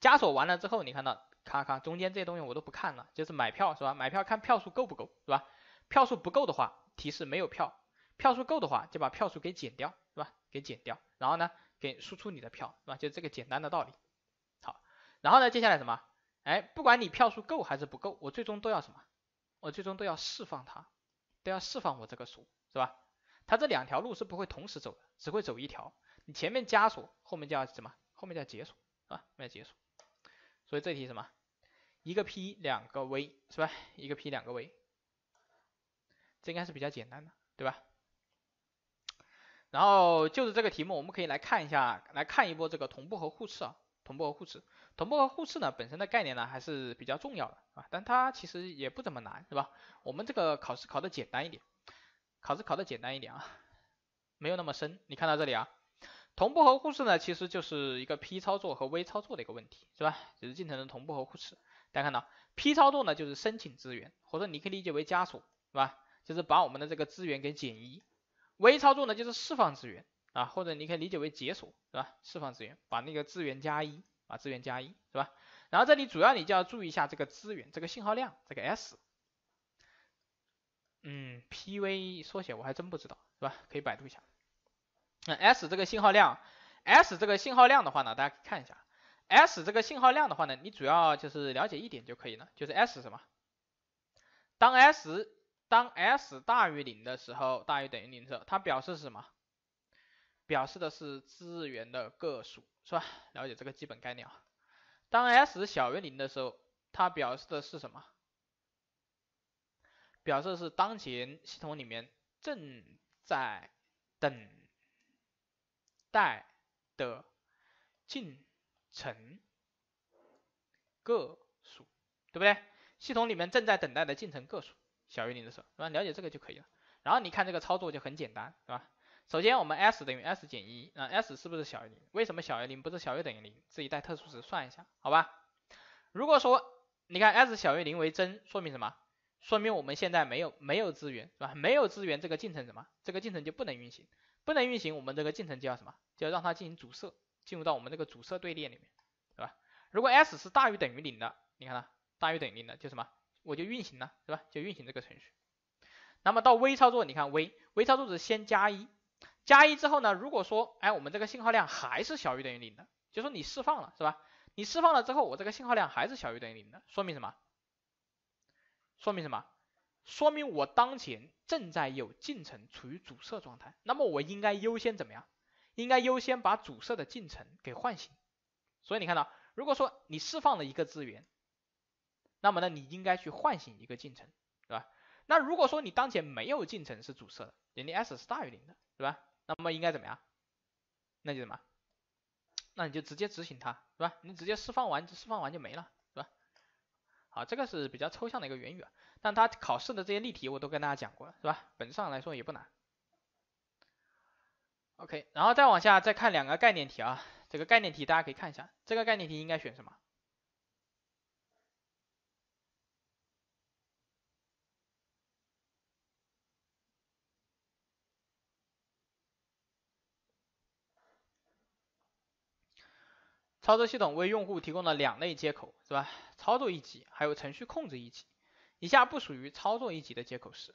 S1: 加锁完了之后，你看到咔咔中间这些东西我都不看了，就是买票是吧？买票看票数够不够是吧？票数不够的话提示没有票，票数够的话就把票数给减掉是吧？给减掉，然后呢给输出你的票是吧？就这个简单的道理。好，然后呢接下来什么？哎，不管你票数够还是不够，我最终都要什么？我最终都要释放它，都要释放我这个数，是吧？它这两条路是不会同时走的，只会走一条。你前面加锁，后面叫什么？后面叫解锁，啊，叫解锁。所以这题什么？一个 P 两个 V，是吧？一个 P 两个 V，这应该是比较简单的，对吧？然后就是这个题目，我们可以来看一下，来看一波这个同步和互斥啊，同步和互斥，同步和互斥呢本身的概念呢还是比较重要的啊，但它其实也不怎么难，是吧？我们这个考试考的简单一点。考试考的简单一点啊，没有那么深。你看到这里啊，同步和互斥呢，其实就是一个 P 操作和 V 操作的一个问题，是吧？就是进程的同步和互斥。大家看到 P 操作呢，就是申请资源，或者你可以理解为加锁，是吧？就是把我们的这个资源给减一。V 操作呢，就是释放资源啊，或者你可以理解为解锁，是吧？释放资源，把那个资源加一，把资源加一，是吧？然后这里主要你就要注意一下这个资源，这个信号量，这个 S。嗯，PV 缩写我还真不知道，是吧？可以百度一下。那 S 这个信号量，S 这个信号量的话呢，大家可以看一下。S 这个信号量的话呢，你主要就是了解一点就可以了。就是 S 什么？当 S 当 S 大于零的时候，大于等于零的时候，它表示是什么？表示的是资源的个数，是吧？了解这个基本概念。啊。当 S 小于零的时候，它表示的是什么？表示是当前系统里面正在等待的进程个数，对不对？系统里面正在等待的进程个数小于零的时候，那了解这个就可以了。然后你看这个操作就很简单，对吧？首先我们 s 等于 s 减一，那 s 是不是小于零？为什么小于零？不是小于等于零？自己带特殊值算一下，好吧？如果说你看 s 小于零为真，说明什么？说明我们现在没有没有资源是吧？没有资源，这个进程什么？这个进程就不能运行，不能运行，我们这个进程叫什么？就让它进行阻塞，进入到我们这个阻塞队列里面，对吧？如果 s 是大于等于零的，你看它大于等于零的就什么？我就运行了，对吧？就运行这个程序。那么到 v 操作，你看 v v 操作是先加一，加一之后呢？如果说哎我们这个信号量还是小于等于零的，就说你释放了是吧？你释放了之后，我这个信号量还是小于等于零的，说明什么？说明什么？说明我当前正在有进程处于阻塞状态，那么我应该优先怎么样？应该优先把阻塞的进程给唤醒。所以你看到，如果说你释放了一个资源，那么呢，你应该去唤醒一个进程，对吧？那如果说你当前没有进程是阻塞的，人家 s 是大于零的，对吧？那么应该怎么样？那就什么？那你就直接执行它，对吧？你直接释放完，释放完就没了。啊，这个是比较抽象的一个原语，但它考试的这些例题我都跟大家讲过了，是吧？本质上来说也不难。OK，然后再往下再看两个概念题啊，这个概念题大家可以看一下，这个概念题应该选什么？操作系统为用户提供了两类接口，是吧？操作一级还有程序控制一级。以下不属于操作一级的接口是？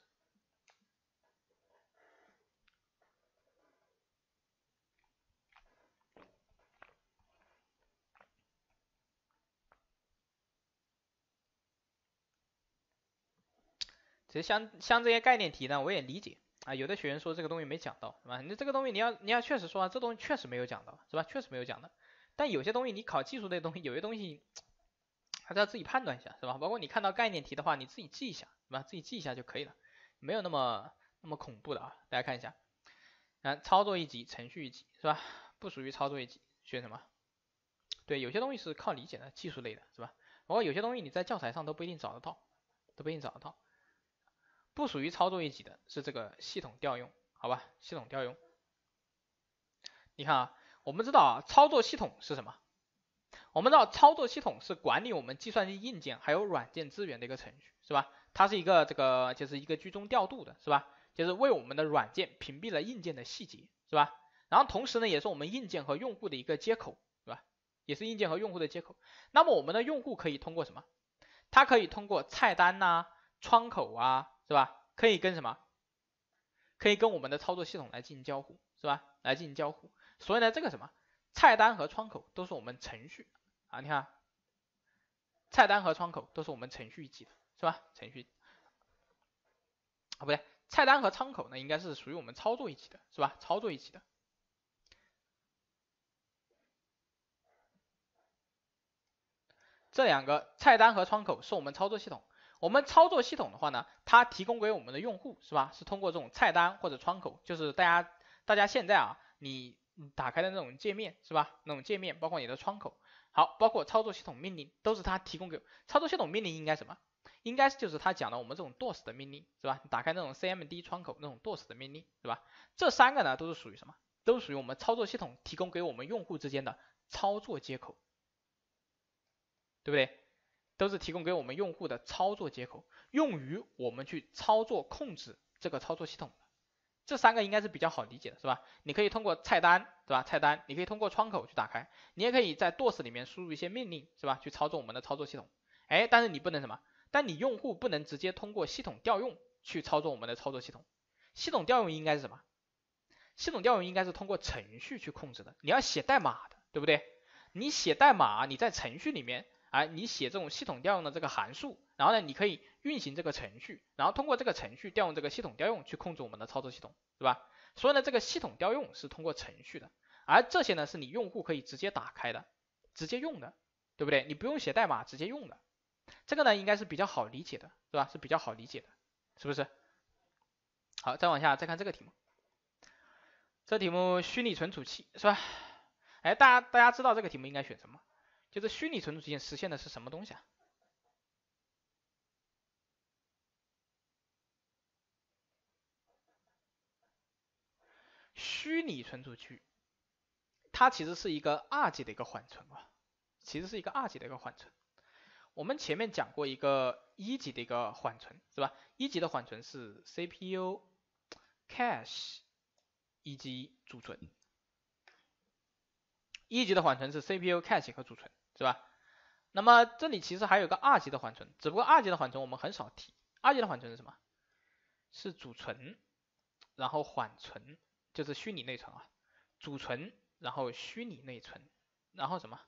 S1: 其实像像这些概念题呢，我也理解啊。有的学员说这个东西没讲到，是吧？你这个东西你要你要确实说啊，这东西确实没有讲到，是吧？确实没有讲到。但有些东西你考技术类东西，有些东西还是要自己判断一下，是吧？包括你看到概念题的话，你自己记一下，是吧？自己记一下就可以了，没有那么那么恐怖的啊。大家看一下，啊，操作一级，程序一级，是吧？不属于操作一级，选什么？对，有些东西是靠理解的，技术类的是吧？包括有些东西你在教材上都不一定找得到，都不一定找得到。不属于操作一级的是这个系统调用，好吧？系统调用，你看啊。我们知道啊，操作系统是什么？我们知道操作系统是管理我们计算机硬件还有软件资源的一个程序，是吧？它是一个这个就是一个居中调度的，是吧？就是为我们的软件屏蔽了硬件的细节，是吧？然后同时呢，也是我们硬件和用户的一个接口，是吧？也是硬件和用户的接口。那么我们的用户可以通过什么？它可以通过菜单呐、窗口啊，是吧？可以跟什么？可以跟我们的操作系统来进行交互，是吧？来进行交互。所以呢，这个什么菜单和窗口都是我们程序啊，你看菜单和窗口都是我们程序级的，是吧？程序啊不对，菜单和窗口呢应该是属于我们操作一级的，是吧？操作一级的这两个菜单和窗口是我们操作系统，我们操作系统的话呢，它提供给我们的用户是吧？是通过这种菜单或者窗口，就是大家大家现在啊，你。打开的那种界面是吧？那种界面包括你的窗口，好，包括操作系统命令都是它提供给操作系统命令应该什么？应该就是它讲的我们这种 DOS 的命令是吧？打开那种 CMD 窗口那种 DOS 的命令是吧？这三个呢都是属于什么？都属于我们操作系统提供给我们用户之间的操作接口，对不对？都是提供给我们用户的操作接口，用于我们去操作控制这个操作系统。这三个应该是比较好理解的，是吧？你可以通过菜单，对吧？菜单，你可以通过窗口去打开，你也可以在 DOS 里面输入一些命令，是吧？去操作我们的操作系统。哎，但是你不能什么？但你用户不能直接通过系统调用去操作我们的操作系统。系统调用应该是什么？系统调用应该是通过程序去控制的，你要写代码的，对不对？你写代码，你在程序里面哎，你写这种系统调用的这个函数。然后呢，你可以运行这个程序，然后通过这个程序调用这个系统调用去控制我们的操作系统，是吧？所以呢，这个系统调用是通过程序的，而这些呢，是你用户可以直接打开的，直接用的，对不对？你不用写代码直接用的，这个呢，应该是比较好理解的，是吧？是比较好理解的，是不是？好，再往下再看这个题目，这题目虚拟存储器是吧？哎，大家大家知道这个题目应该选什么？就是虚拟存储器实现的是什么东西啊？虚拟存储区，它其实是一个二级的一个缓存啊，其实是一个二级的一个缓存。我们前面讲过一个一级的一个缓存是吧？一级的缓存是 CPU cache 以及主存，一级的缓存是 CPU cache 和主存是吧？那么这里其实还有个二级的缓存，只不过二级的缓存我们很少提。二级的缓存是什么？是主存，然后缓存。就是虚拟内存啊，主存，然后虚拟内存，然后什么？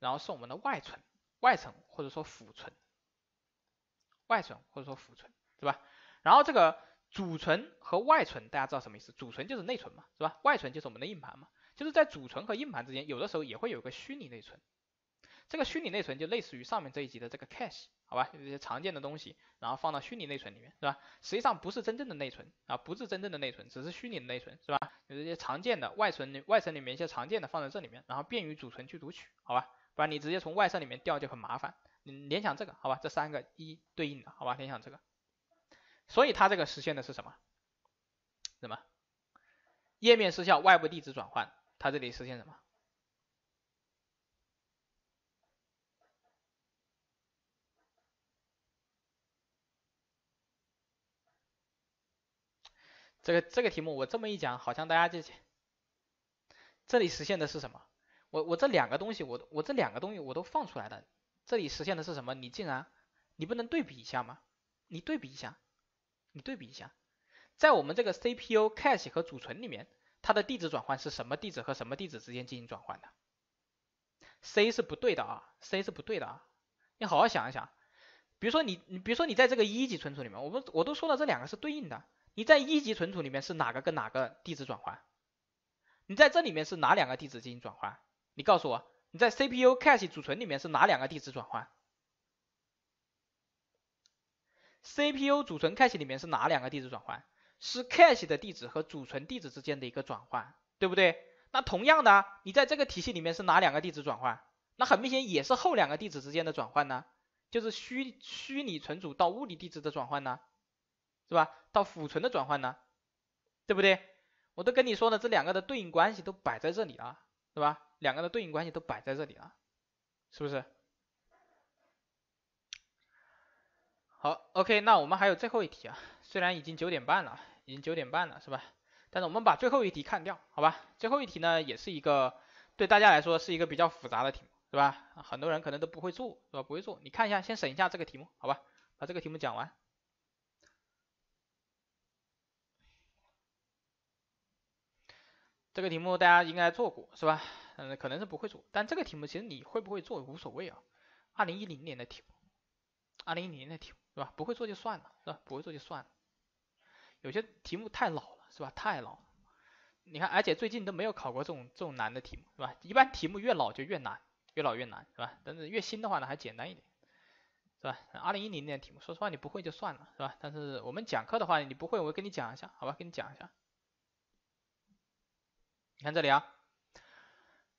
S1: 然后是我们的外存，外存或者说辅存，外存或者说辅存，对吧？然后这个主存和外存，大家知道什么意思？主存就是内存嘛，是吧？外存就是我们的硬盘嘛，就是在主存和硬盘之间，有的时候也会有个虚拟内存。这个虚拟内存就类似于上面这一集的这个 cache，好吧，有一些常见的东西，然后放到虚拟内存里面，是吧？实际上不是真正的内存啊，不是真正的内存，只是虚拟的内存，是吧？有一些常见的外存，外存里面一些常见的放在这里面，然后便于主存去读取，好吧？不然你直接从外设里面调就很麻烦。你联想这个，好吧？这三个一对应的，好吧？联想这个，所以它这个实现的是什么？什么？页面失效，外部地址转换，它这里实现什么？这个这个题目我这么一讲，好像大家就这里实现的是什么？我我这两个东西，我我这两个东西我都放出来了，这里实现的是什么？你竟然你不能对比一下吗？你对比一下，你对比一下，在我们这个 CPU cache 和主存里面，它的地址转换是什么地址和什么地址之间进行转换的？C 是不对的啊，C 是不对的啊，你好好想一想。比如说你你比如说你在这个一级存储里面，我们我都说了这两个是对应的。你在一级存储里面是哪个跟哪个地址转换？你在这里面是哪两个地址进行转换？你告诉我，你在 CPU cache 主存里面是哪两个地址转换？CPU 主存 cache 里面是哪两个地址转换？是 cache 的地址和主存地址之间的一个转换，对不对？那同样的，你在这个体系里面是哪两个地址转换？那很明显也是后两个地址之间的转换呢，就是虚虚拟存储到物理地址的转换呢。是吧？到辅存的转换呢，对不对？我都跟你说了，这两个的对应关系都摆在这里了，是吧？两个的对应关系都摆在这里了，是不是？好，OK，那我们还有最后一题啊，虽然已经九点半了，已经九点半了，是吧？但是我们把最后一题看掉，好吧？最后一题呢，也是一个对大家来说是一个比较复杂的题目，是吧？很多人可能都不会做，是吧？不会做，你看一下，先审一下这个题目，好吧？把这个题目讲完。这个题目大家应该做过是吧？嗯，可能是不会做，但这个题目其实你会不会做无所谓啊。二零一零年的题，二零一零年的题目是吧？不会做就算了是吧？不会做就算了。有些题目太老了是吧？太老了。你看，而且最近都没有考过这种这种难的题目是吧？一般题目越老就越难，越老越难是吧？但是越新的话呢还简单一点是吧？二零一零年的题目，说实话你不会就算了是吧？但是我们讲课的话你不会我跟你讲一下好吧？跟你讲一下。你看这里啊，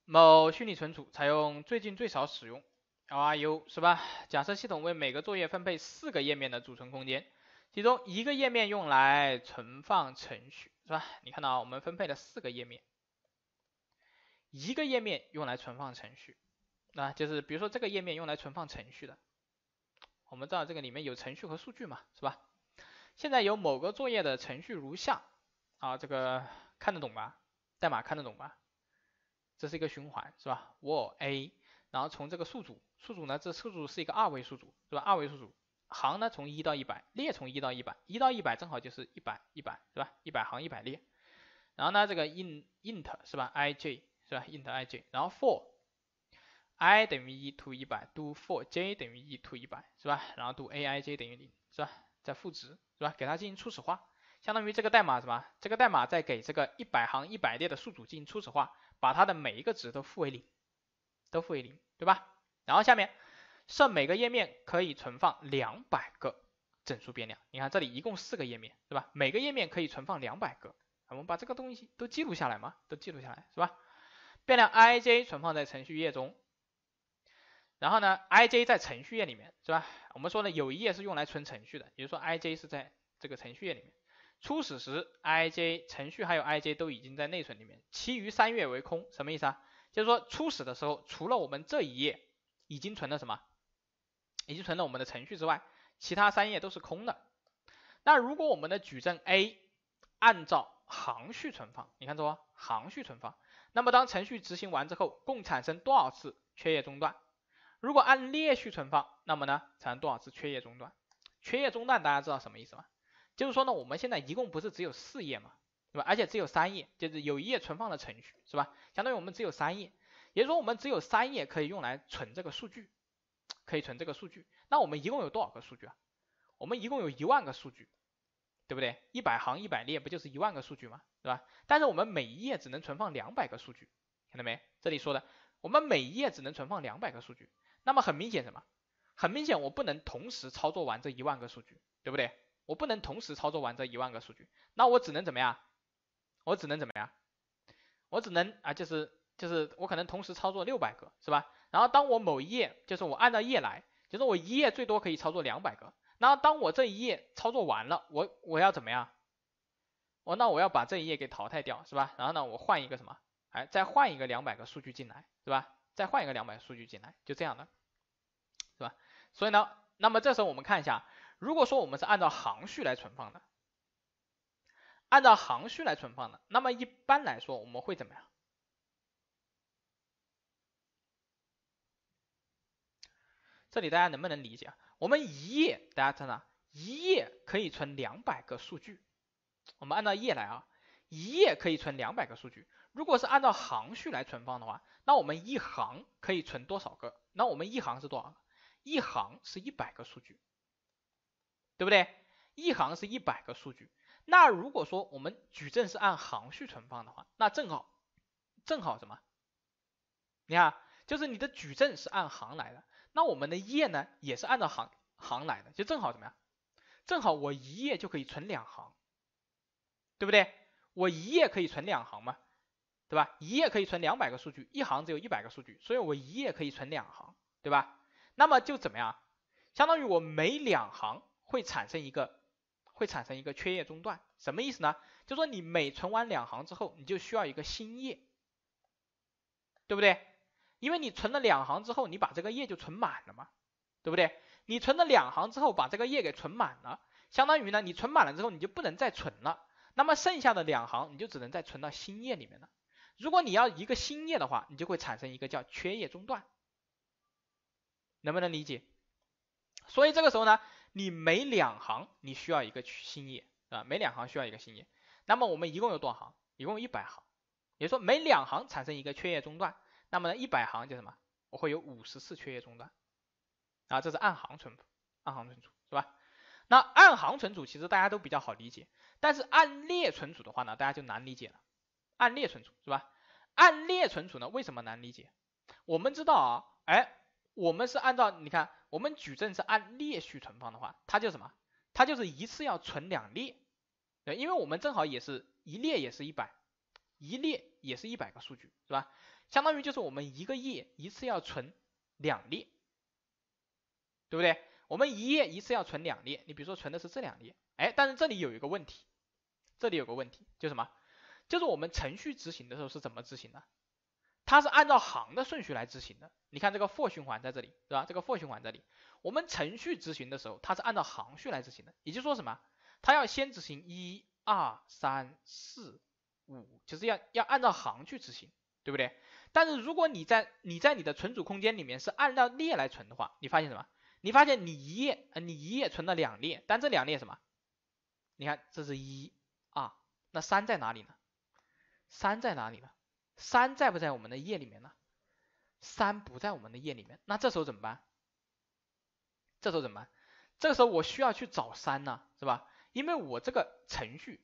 S1: 某虚拟存储采用最近最少使用 （RU） 是吧？假设系统为每个作业分配四个页面的储存空间，其中一个页面用来存放程序是吧？你看到我们分配了四个页面，一个页面用来存放程序，那就是比如说这个页面用来存放程序的，我们知道这个里面有程序和数据嘛是吧？现在有某个作业的程序如下啊，这个看得懂吧？代码看得懂吧？这是一个循环是吧 f o a，然后从这个数组，数组呢这数组是一个二维数组是吧？二维数组，行呢从一到一百，列从一到一百，一到一百正好就是一百一百是吧？一百行一百列，然后呢这个 int 是吧？i j 是吧？int i j，然后 for i 等于一 to 一百，do for j 等于一 to 一百是吧？然后 do a i j 等于零是吧？再赋值是吧？给它进行初始化。相当于这个代码什么？这个代码在给这个一百行一百列的数组进行初始化，把它的每一个值都赋为零，都赋为零，对吧？然后下面设每个页面可以存放两百个整数变量。你看这里一共四个页面，对吧？每个页面可以存放两百个。我们把这个东西都记录下来嘛？都记录下来，是吧？变量 i j 存放在程序页中。然后呢，i j 在程序页里面，是吧？我们说呢，有一页是用来存程序的，也就是说 i j 是在这个程序页里面。初始时，I J 程序还有 I J 都已经在内存里面，其余三页为空，什么意思啊？就是说初始的时候，除了我们这一页已经存了什么，已经存了我们的程序之外，其他三页都是空的。那如果我们的矩阵 A 按照行序存放，你看这行序存放，那么当程序执行完之后，共产生多少次缺页中断？如果按列序存放，那么呢，产生多少次缺页中断？缺页中断大家知道什么意思吗？就是说呢，我们现在一共不是只有四页嘛，对吧？而且只有三页，就是有一页存放的程序，是吧？相当于我们只有三页，也就是说我们只有三页可以用来存这个数据，可以存这个数据。那我们一共有多少个数据啊？我们一共有一万个数据，对不对？一百行一百列，不就是一万个数据吗？对吧？但是我们每一页只能存放两百个数据，看到没？这里说的，我们每一页只能存放两百个数据。那么很明显什么？很明显我不能同时操作完这一万个数据，对不对？我不能同时操作完这一万个数据，那我只能怎么样？我只能怎么样？我只能啊，就是就是我可能同时操作六百个，是吧？然后当我某一页，就是我按照页来，就是我一页最多可以操作两百个，然后当我这一页操作完了，我我要怎么样？我那我要把这一页给淘汰掉，是吧？然后呢，我换一个什么？哎，再换一个两百个数据进来，是吧？再换一个两百数据进来，就这样的，是吧？所以呢，那么这时候我们看一下。如果说我们是按照行序来存放的，按照行序来存放的，那么一般来说我们会怎么样？这里大家能不能理解？我们一页，大家看到一页可以存两百个数据。我们按照页来啊，一页可以存两百个数据。如果是按照行序来存放的话，那我们一行可以存多少个？那我们一行是多少？一行是一百个数据。对不对？一行是一百个数据，那如果说我们矩阵是按行序存放的话，那正好，正好什么？你看，就是你的矩阵是按行来的，那我们的页呢，也是按照行行来的，就正好怎么样？正好我一页就可以存两行，对不对？我一页可以存两行嘛，对吧？一页可以存两百个数据，一行只有一百个数据，所以我一页可以存两行，对吧？那么就怎么样？相当于我每两行。会产生一个，会产生一个缺页中断，什么意思呢？就说你每存完两行之后，你就需要一个新页，对不对？因为你存了两行之后，你把这个页就存满了嘛，对不对？你存了两行之后，把这个页给存满了，相当于呢，你存满了之后，你就不能再存了，那么剩下的两行，你就只能再存到新页里面了。如果你要一个新页的话，你就会产生一个叫缺页中断，能不能理解？所以这个时候呢？你每两行你需要一个新页啊，每两行需要一个新页。那么我们一共有多少行？一共一百行，也就是说每两行产生一个缺页中断。那么呢，一百行就什么？我会有五十次缺页中断啊，这是按行存储，按行存储是吧？那按行存储其实大家都比较好理解，但是按列存储的话呢，大家就难理解了。按列存储是吧？按列存储呢，为什么难理解？我们知道啊，哎。我们是按照你看，我们矩阵是按列序存放的话，它就什么？它就是一次要存两列，对，因为我们正好也是一列也是一百，一列也是一百个数据，是吧？相当于就是我们一个页一次要存两列，对不对？我们一页一次要存两列，你比如说存的是这两列，哎，但是这里有一个问题，这里有个问题就什么？就是我们程序执行的时候是怎么执行的？它是按照行的顺序来执行的，你看这个 for 循环在这里是吧？这个 for 循环这里，我们程序执行的时候，它是按照行序来执行的，也就说什么？它要先执行一二三四五，就是要要按照行去执行，对不对？但是如果你在你在你的存储空间里面是按照列来存的话，你发现什么？你发现你一页啊，你一页存了两列，但这两列什么？你看这是一二，那三在哪里呢？三在哪里呢？三在不在我们的页里面呢？三不在我们的页里面，那这时候怎么办？这时候怎么办？这个时候我需要去找三呢，是吧？因为我这个程序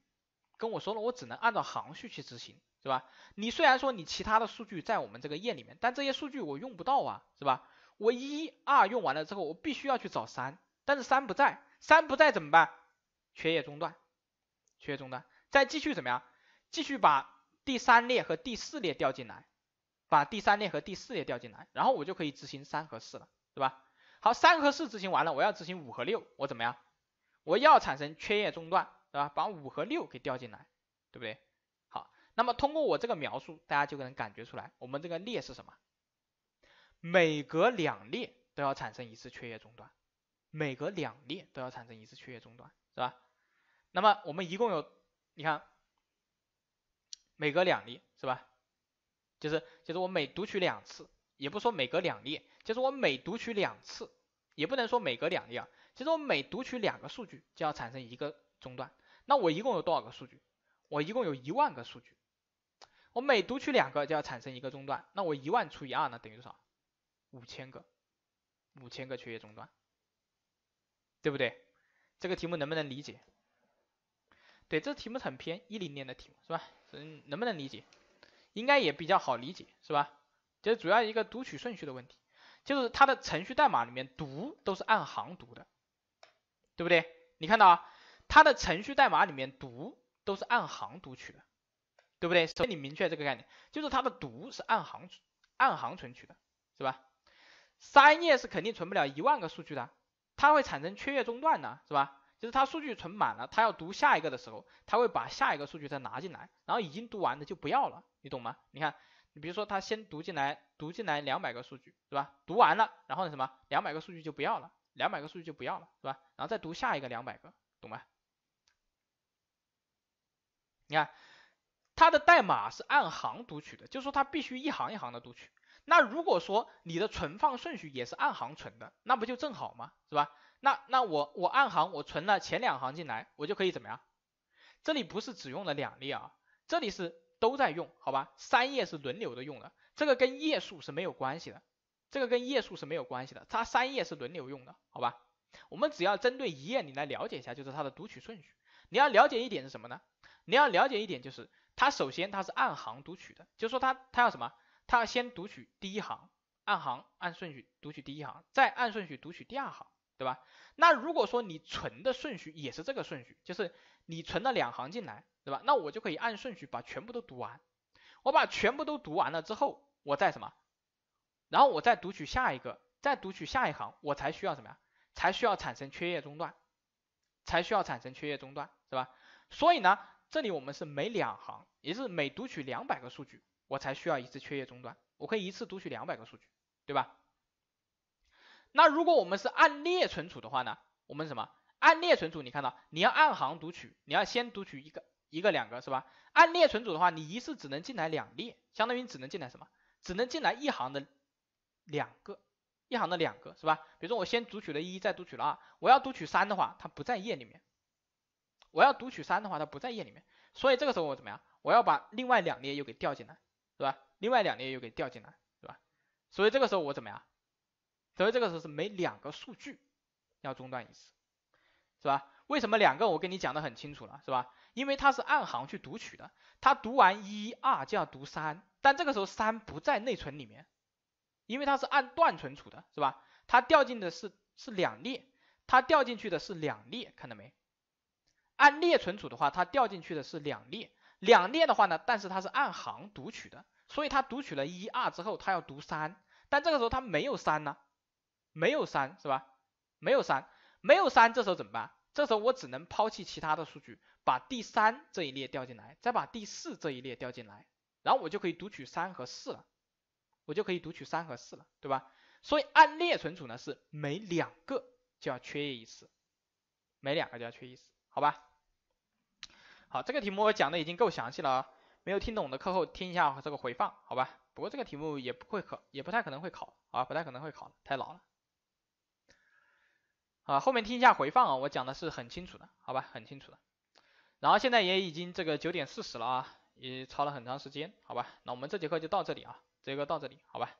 S1: 跟我说了，我只能按照行序去执行，是吧？你虽然说你其他的数据在我们这个页里面，但这些数据我用不到啊，是吧？我一、二用完了之后，我必须要去找三，但是三不在，三不在怎么办？缺页中断，缺页中断，再继续怎么样？继续把。第三列和第四列调进来，把第三列和第四列调进来，然后我就可以执行三和四了，对吧？好，三和四执行完了，我要执行五和六，我怎么样？我要产生缺页中断，对吧？把五和六给调进来，对不对？好，那么通过我这个描述，大家就能感觉出来，我们这个列是什么？每隔两列都要产生一次缺页中断，每隔两列都要产生一次缺页中断，是吧？那么我们一共有，你看。每隔两列是吧？就是就是我每读取两次，也不说每隔两列，就是我每读取两次，也不能说每隔两列啊。其实我每读取两个数据就要产生一个中断。那我一共有多少个数据？我一共有一万个数据。我每读取两个就要产生一个中断，那我一万除以二呢，等于多少？五千个，五千个缺页中断，对不对？这个题目能不能理解？对，这题目很偏，一零年的题目是吧？嗯，能不能理解？应该也比较好理解，是吧？就是主要一个读取顺序的问题，就是它的程序代码里面读都是按行读的，对不对？你看到啊，它的程序代码里面读都是按行读取的，对不对？所以你明确这个概念，就是它的读是按行按行存取的，是吧？三页是肯定存不了一万个数据的，它会产生缺页中断的，是吧？就是它数据存满了，它要读下一个的时候，它会把下一个数据再拿进来，然后已经读完的就不要了，你懂吗？你看，你比如说它先读进来，读进来两百个数据，是吧？读完了，然后什么？两百个数据就不要了，两百个数据就不要了，是吧？然后再读下一个两百个，懂吗？你看，它的代码是按行读取的，就是说它必须一行一行的读取。那如果说你的存放顺序也是按行存的，那不就正好吗？是吧？那那我我按行我存了前两行进来，我就可以怎么样？这里不是只用了两列啊，这里是都在用，好吧？三页是轮流的用的，这个跟页数是没有关系的，这个跟页数是没有关系的，它三页是轮流用的，好吧？我们只要针对一页，你来了解一下，就是它的读取顺序。你要了解一点是什么呢？你要了解一点就是，它首先它是按行读取的，就是说它它要什么？它要先读取第一行，按行按顺序读取第一行，再按顺序读取第二行。对吧？那如果说你存的顺序也是这个顺序，就是你存了两行进来，对吧？那我就可以按顺序把全部都读完。我把全部都读完了之后，我再什么？然后我再读取下一个，再读取下一行，我才需要什么呀？才需要产生缺页中断，才需要产生缺页中断，是吧？所以呢，这里我们是每两行，也是每读取两百个数据，我才需要一次缺页中断。我可以一次读取两百个数据，对吧？那如果我们是按列存储的话呢？我们什么？按列存储，你看到，你要按行读取，你要先读取一个一个两个是吧？按列存储的话，你一次只能进来两列，相当于只能进来什么？只能进来一行的两个，一行的两个是吧？比如说我先读取了一，再读取了二，我要读取三的话，它不在页里面。我要读取三的话，它不在页里面。所以这个时候我怎么样？我要把另外两列又给调进来，是吧？另外两列又给调进来，是吧？所以这个时候我怎么样？所以这个时候是每两个数据要中断一次，是吧？为什么两个？我跟你讲的很清楚了，是吧？因为它是按行去读取的，它读完一、二就要读三，但这个时候三不在内存里面，因为它是按段存储的，是吧？它掉进的是是两列，它掉进去的是两列，看到没？按列存储的话，它掉进去的是两列，两列的话呢，但是它是按行读取的，所以它读取了一、二之后，它要读三，但这个时候它没有三呢。没有三，是吧？没有三，没有三，这时候怎么办？这时候我只能抛弃其他的数据，把第三这一列调进来，再把第四这一列调进来，然后我就可以读取三和四了，我就可以读取三和四了，对吧？所以按列存储呢是每两个就要缺一次，每两个就要缺一次，好吧？好，这个题目我讲的已经够详细了啊，没有听懂的课后听一下这个回放，好吧？不过这个题目也不会考，也不太可能会考，啊，不太可能会考，太老了。啊，后面听一下回放啊，我讲的是很清楚的，好吧，很清楚的。然后现在也已经这个九点四十了啊，也超了很长时间，好吧。那我们这节课就到这里啊，这节课到这里，好吧。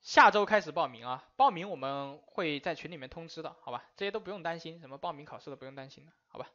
S1: 下周开始报名啊，报名我们会在群里面通知的，好吧，这些都不用担心，什么报名考试都不用担心的，好吧。